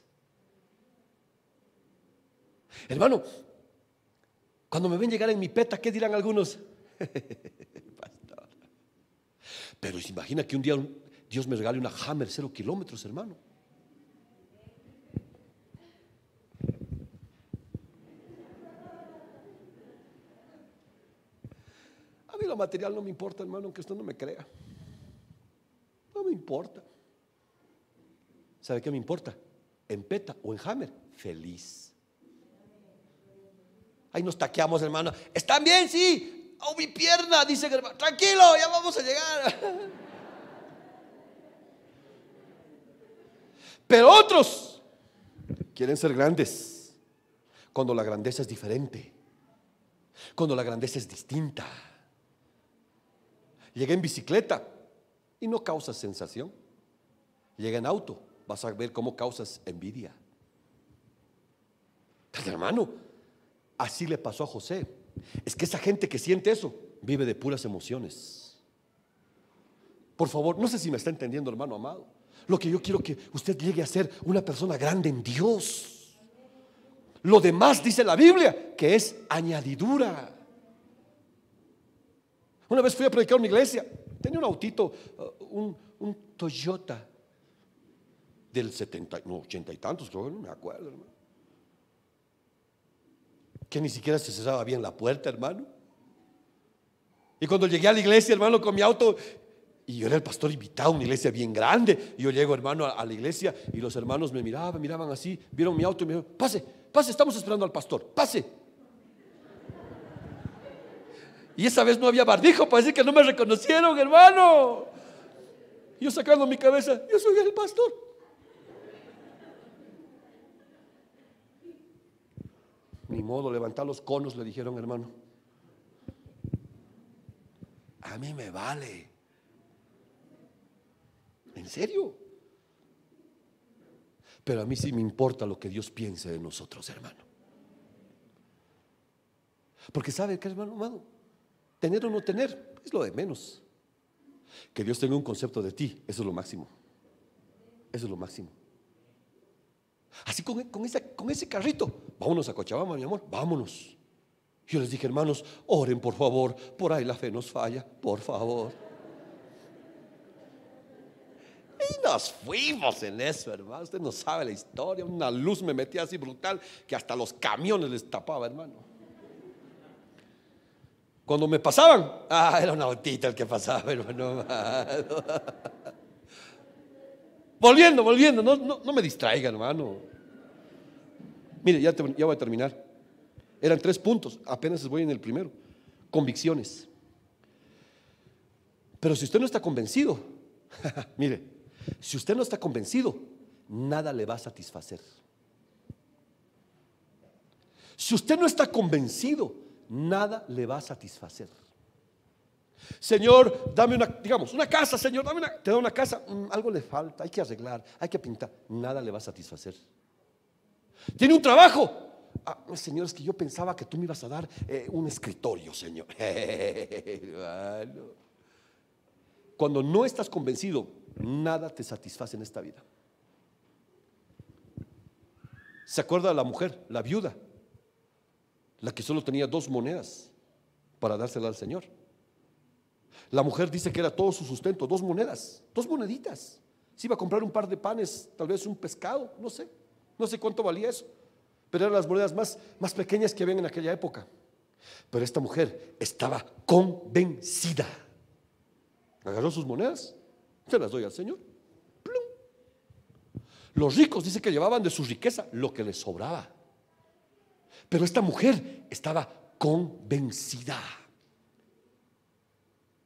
Hermano, cuando me ven llegar en mi peta, ¿qué dirán algunos? (laughs) Pero se imagina que un día Dios me regale una Hammer cero kilómetros, hermano. A mí lo material no me importa, hermano, que esto no me crea. No me importa. ¿Sabe qué me importa? En peta o en hammer, feliz. Ahí nos taqueamos, hermano. ¿Están bien? Sí oh, mi pierna, dice hermano tranquilo, ya vamos a llegar. (laughs) Pero otros quieren ser grandes cuando la grandeza es diferente, cuando la grandeza es distinta. Llega en bicicleta y no causa sensación. Llega en auto, vas a ver cómo causas envidia. Pues, hermano, así le pasó a José. Es que esa gente que siente eso vive de puras emociones. Por favor, no sé si me está entendiendo, hermano amado. Lo que yo quiero que usted llegue a ser una persona grande en Dios. Lo demás dice la Biblia que es añadidura. Una vez fui a predicar a una iglesia, tenía un autito, uh, un, Toyota del 70, no, 80 y tantos, creo, no me acuerdo, hermano que ni siquiera se cerraba bien la puerta, hermano. Y cuando llegué a la iglesia, hermano, con mi auto, y yo era el pastor invitado a una iglesia bien grande, y yo llego, hermano, a, la iglesia, y los hermanos me miraban, miraban así, vieron mi auto y me dijeron, pase, pase, estamos esperando al pastor, pase. Y esa vez no había para decir que no me reconocieron, hermano. Yo sacando mi cabeza, yo soy el pastor. Ni modo, levantar los conos, le dijeron, hermano. A mí me vale. ¿En serio? Pero a mí sí me importa lo que Dios piense de nosotros, hermano. Porque sabe que, hermano amado, tener o no tener es lo de menos. Que Dios tenga un concepto de ti, eso es lo máximo. Eso es lo máximo. Así e-, con, ese carrito. Vámonos a Cochabamba, mi amor, vámonos. Yo les dije, hermanos, oren por favor, por ahí la fe nos falla, por favor. Y nos fuimos en eso, hermano. Usted no sabe la historia. Una luz me metía así brutal que hasta los camiones les tapaba, hermano. Cuando me pasaban, ah, era una autita el que pasaba, hermano. (laughs) Volviendo, volviendo, no, no me distraigan, hermano. Mire, ya, ya voy a terminar. Eran tres puntos, apenas voy en el primero. Convicciones. Pero si usted no está convencido, (laughs) mire, si usted no está convencido, nada le va a satisfacer. Si usted no está convencido, nada le va a satisfacer. Señor, dame una, digamos, una casa, Señor, dame una, te da una casa, mm, algo le falta, hay que arreglar, hay que pintar, nada le va a satisfacer. Tiene un trabajo. Ah, señor, es que yo pensaba que tú me ibas a dar eh, un escritorio, Señor. (laughs) Ah, Cuando no estás convencido, nada te satisface en esta vida. ¿Se acuerda de la mujer, la viuda, la que solo tenía dos monedas para dársela al Señor? La mujer dice que era todo su sustento, dos monedas, dos moneditas. Se iba a comprar un par de panes, tal vez un pescado, no sé, no sé cuánto valía eso. Pero eran las monedas más, más pequeñas que habían en aquella época. Pero esta mujer estaba convencida. Agarró sus monedas, se las doy al Señor. Los ricos dice que llevaban de su riqueza lo que les sobraba. Pero esta mujer estaba convencida.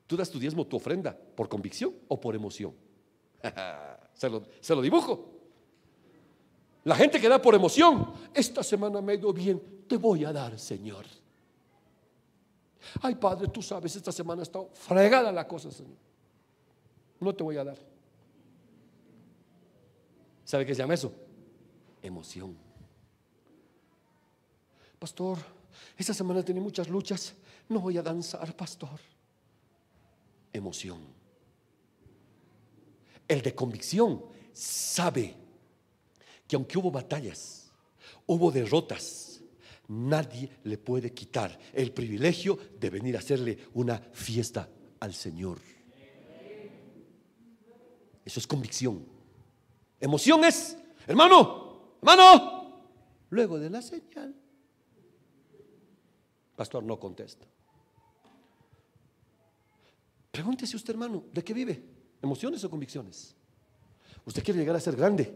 Tú das tu diezmo, tu ofrenda, por convicción o por emoción. (laughs) se, lo, dibujo. La gente que da por emoción, esta semana me dio bien, te voy a dar, Señor. Ay, Padre, tú sabes, esta semana ha estado fregada la cosa, Señor. No te voy a dar. ¿Sabe qué se llama eso? Emoción. Pastor, esta semana tenía muchas luchas. No voy a danzar, pastor emoción. El de convicción sabe que aunque hubo batallas, hubo derrotas, nadie le puede quitar el privilegio de venir a hacerle una fiesta al Señor. Eso es convicción. Emoción es, hermano, hermano, luego de la señal. Pastor no contesta. Pregúntese usted, hermano, ¿de qué vive? ¿Emociones o convicciones? Usted quiere llegar a ser grande.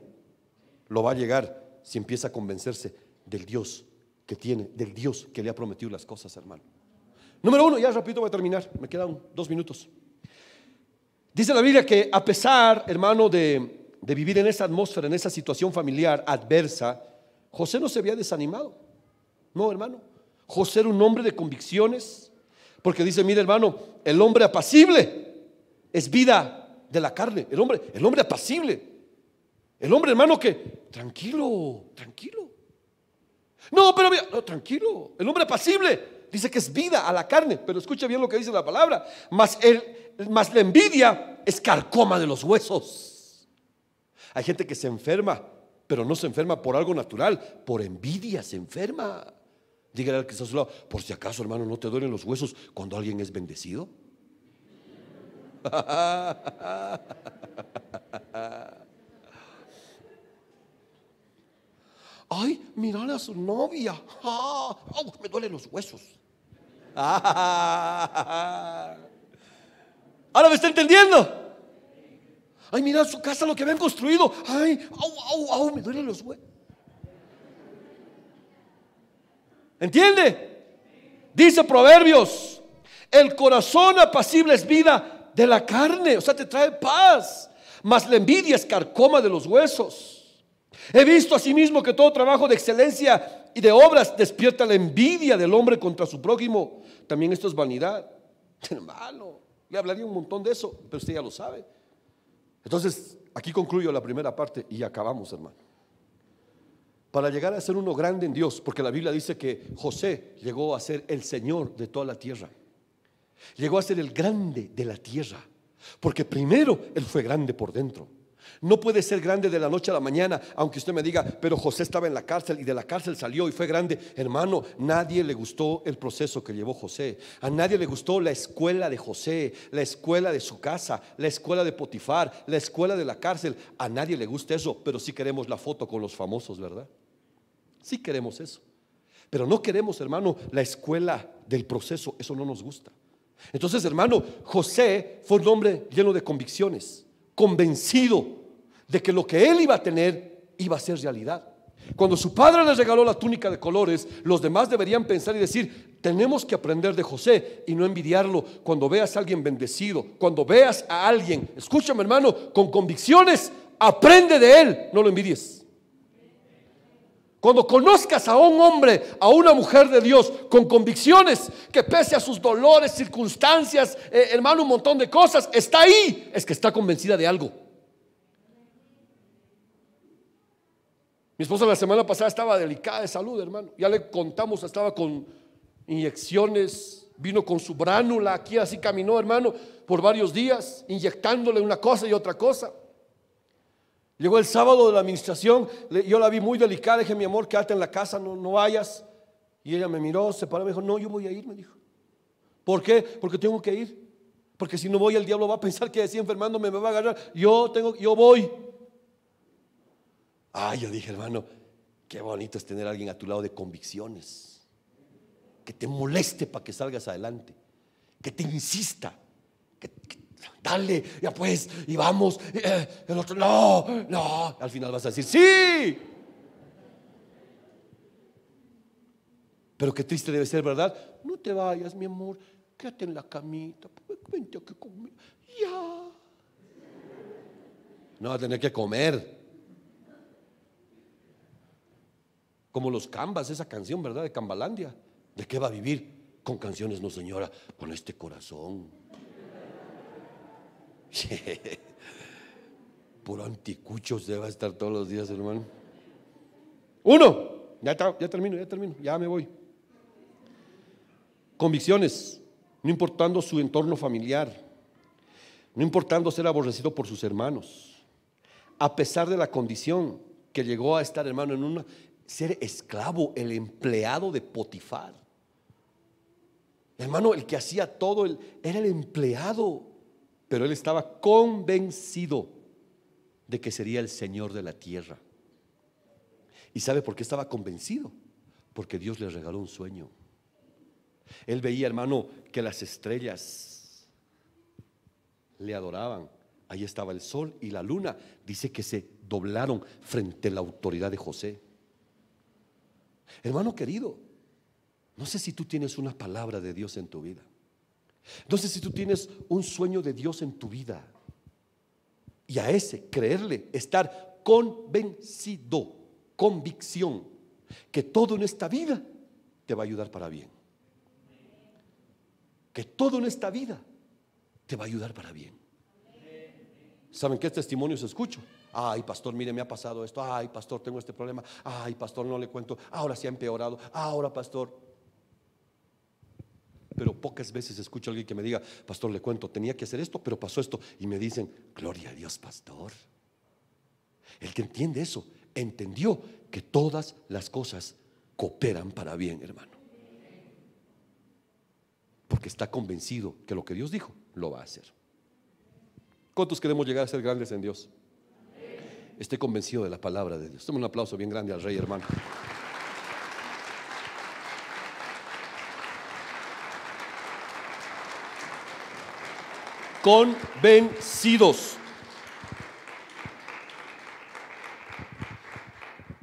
Lo va a llegar si empieza a convencerse del Dios que tiene, del Dios que le ha prometido las cosas, hermano. Número uno, ya rapidito voy a terminar, me quedan dos minutos. Dice la Biblia que a pesar, hermano, de, de vivir en esa atmósfera, en esa situación familiar adversa, José no se había desanimado. No, hermano. José era un hombre de convicciones, porque dice, mire hermano, el hombre apacible es vida de la carne. El hombre, el hombre apacible. El hombre hermano que, tranquilo, tranquilo. No, pero mira, tranquilo. El hombre apacible dice que es vida a la carne. Pero escucha bien lo que dice la palabra. Más, el, más la envidia es carcoma de los huesos. Hay gente que se enferma, pero no se enferma por algo natural. Por envidia se enferma. Dígale al que está a por si acaso, hermano, no te duelen los huesos cuando alguien es bendecido. (laughs) Ay, mirale a su novia. Ah, me duelen los huesos. (laughs) Ahora me está entendiendo. Ay, mira su casa, lo que habían construido. Ay, au, au, au, me duelen los huesos. ¿Entiende? Dice Proverbios, el corazón apacible es vida de la carne, o sea, te trae paz, mas la envidia es carcoma de los huesos. He visto asimismo que todo trabajo de excelencia y de obras despierta la envidia del hombre contra su prójimo. También esto es vanidad. (laughs) Hermano, le hablaría un montón de eso, pero usted ya lo sabe. Entonces, aquí concluyo la primera parte y acabamos, hermano para llegar a ser uno grande en Dios, porque la Biblia dice que José llegó a ser el Señor de toda la tierra. Llegó a ser el grande de la tierra, porque primero él fue grande por dentro. No puede ser grande de la noche a la mañana, aunque usted me diga, pero José estaba en la cárcel y de la cárcel salió y fue grande. Hermano, nadie le gustó el proceso que llevó José. A nadie le gustó la escuela de José, la escuela de su casa, la escuela de Potifar, la escuela de la cárcel. A nadie le gusta eso, pero sí queremos la foto con los famosos, ¿verdad? Sí queremos eso. Pero no queremos, hermano, la escuela del proceso. Eso no nos gusta. Entonces, hermano, José fue un hombre lleno de convicciones, convencido de que lo que él iba a tener iba a ser realidad. Cuando su padre le regaló la túnica de colores, los demás deberían pensar y decir, tenemos que aprender de José y no envidiarlo. Cuando veas a alguien bendecido, cuando veas a alguien, escúchame hermano, con convicciones, aprende de él, no lo envidies. Cuando conozcas a un hombre, a una mujer de Dios, con convicciones, que pese a sus dolores, circunstancias, eh, hermano, un montón de cosas, está ahí, es que está convencida de algo. Mi esposa la semana pasada estaba delicada de salud, hermano. Ya le contamos, estaba con inyecciones, vino con su bránula aquí, así caminó, hermano, por varios días, inyectándole una cosa y otra cosa. Llegó el sábado de la administración, yo la vi muy delicada, dije, mi amor, quédate en la casa, no, no vayas. Y ella me miró, se paró, me dijo, no, yo voy a ir, me dijo. ¿Por qué? Porque tengo que ir. Porque si no voy, el diablo va a pensar que decía enfermándome me va a agarrar. Yo tengo, yo voy. Ah, yo dije, hermano, qué bonito es tener a alguien a tu lado de convicciones. Que te moleste para que salgas adelante. Que te insista. Que, que dale, ya pues, y vamos. Eh, el otro, no, no. Al final vas a decir, sí. Pero qué triste debe ser, ¿verdad? No te vayas, mi amor, quédate en la camita, vente que conmigo. Ya. No va a tener que comer. Como los cambas, esa canción, ¿verdad? De Cambalandia. ¿De qué va a vivir? Con canciones, no señora, con este corazón. (laughs) por anticuchos a estar todos los días, hermano. Uno, ya, ya termino, ya termino, ya me voy. Convicciones, no importando su entorno familiar, no importando ser aborrecido por sus hermanos, a pesar de la condición que llegó a estar, hermano, en una, ser esclavo, el empleado de Potifar. Hermano, el que hacía todo, era el empleado pero él estaba convencido de que sería el Señor de la tierra. ¿Y sabe por qué estaba convencido? Porque Dios le regaló un sueño. Él veía, hermano, que las estrellas le adoraban. Ahí estaba el sol y la luna. Dice que se doblaron frente a la autoridad de José. Hermano querido, no sé si tú tienes una palabra de Dios en tu vida. Entonces, si tú tienes un sueño de Dios en tu vida, y a ese creerle, estar convencido, convicción, que todo en esta vida te va a ayudar para bien. Que todo en esta vida te va a ayudar para bien. ¿Saben qué testimonios escucho? Ay, pastor, mire, me ha pasado esto. Ay, pastor, tengo este problema. Ay, pastor, no le cuento. Ahora se ha empeorado. Ahora, pastor pero pocas veces escucho a alguien que me diga, pastor, le cuento, tenía que hacer esto, pero pasó esto. Y me dicen, gloria a Dios, pastor. El que entiende eso, entendió que todas las cosas cooperan para bien, hermano. Porque está convencido que lo que Dios dijo, lo va a hacer. ¿Cuántos queremos llegar a ser grandes en Dios? Esté convencido de la palabra de Dios. tengo un aplauso bien grande al rey, hermano. convencidos.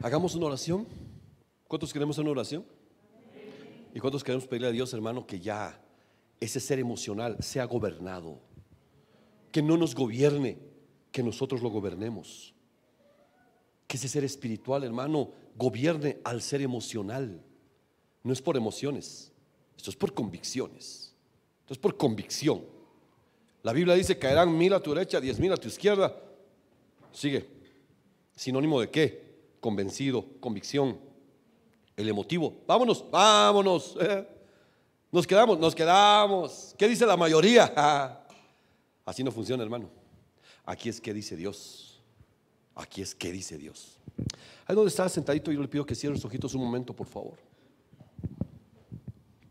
Hagamos una oración. ¿Cuántos queremos una oración? ¿Y cuántos queremos pedirle a Dios, hermano, que ya ese ser emocional sea gobernado? Que no nos gobierne, que nosotros lo gobernemos. Que ese ser espiritual, hermano, gobierne al ser emocional. No es por emociones, esto es por convicciones. Esto es por convicción. La Biblia dice, caerán mil a tu derecha, diez mil a tu izquierda. Sigue. Sinónimo de qué? Convencido, convicción, el emotivo. Vámonos, vámonos. (laughs) Nos quedamos, nos quedamos. ¿Qué dice la mayoría? (laughs) Así no funciona, hermano. Aquí es que dice Dios. Aquí es que dice Dios. Ahí donde está sentadito, yo le pido que cierre los ojitos un momento, por favor.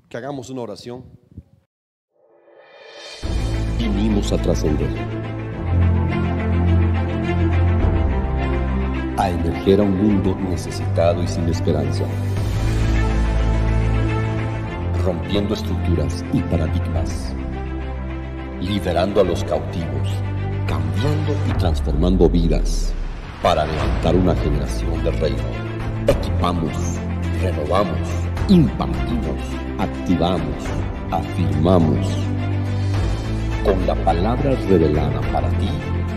Que hagamos una oración vinimos a trascender, a emerger a un mundo necesitado y sin esperanza, rompiendo estructuras y paradigmas, liberando a los cautivos, cambiando y transformando vidas para levantar una generación de reino. Equipamos, renovamos, impartimos, activamos, afirmamos con la palabra revelada para ti,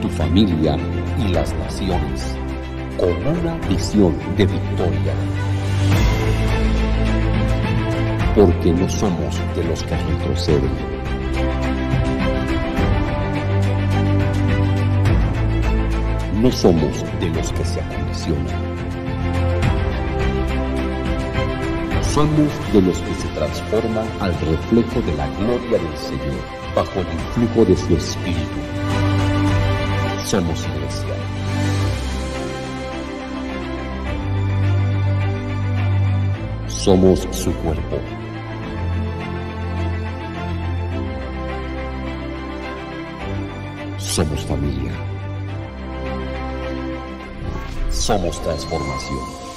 tu familia y las naciones, con una visión de victoria. Porque no somos de los que retroceden. No somos de los que se acondicionan. Somos de los que se transforman al reflejo de la gloria del Señor bajo el influjo de su espíritu. Somos iglesia. Somos su cuerpo. Somos familia. Somos transformación.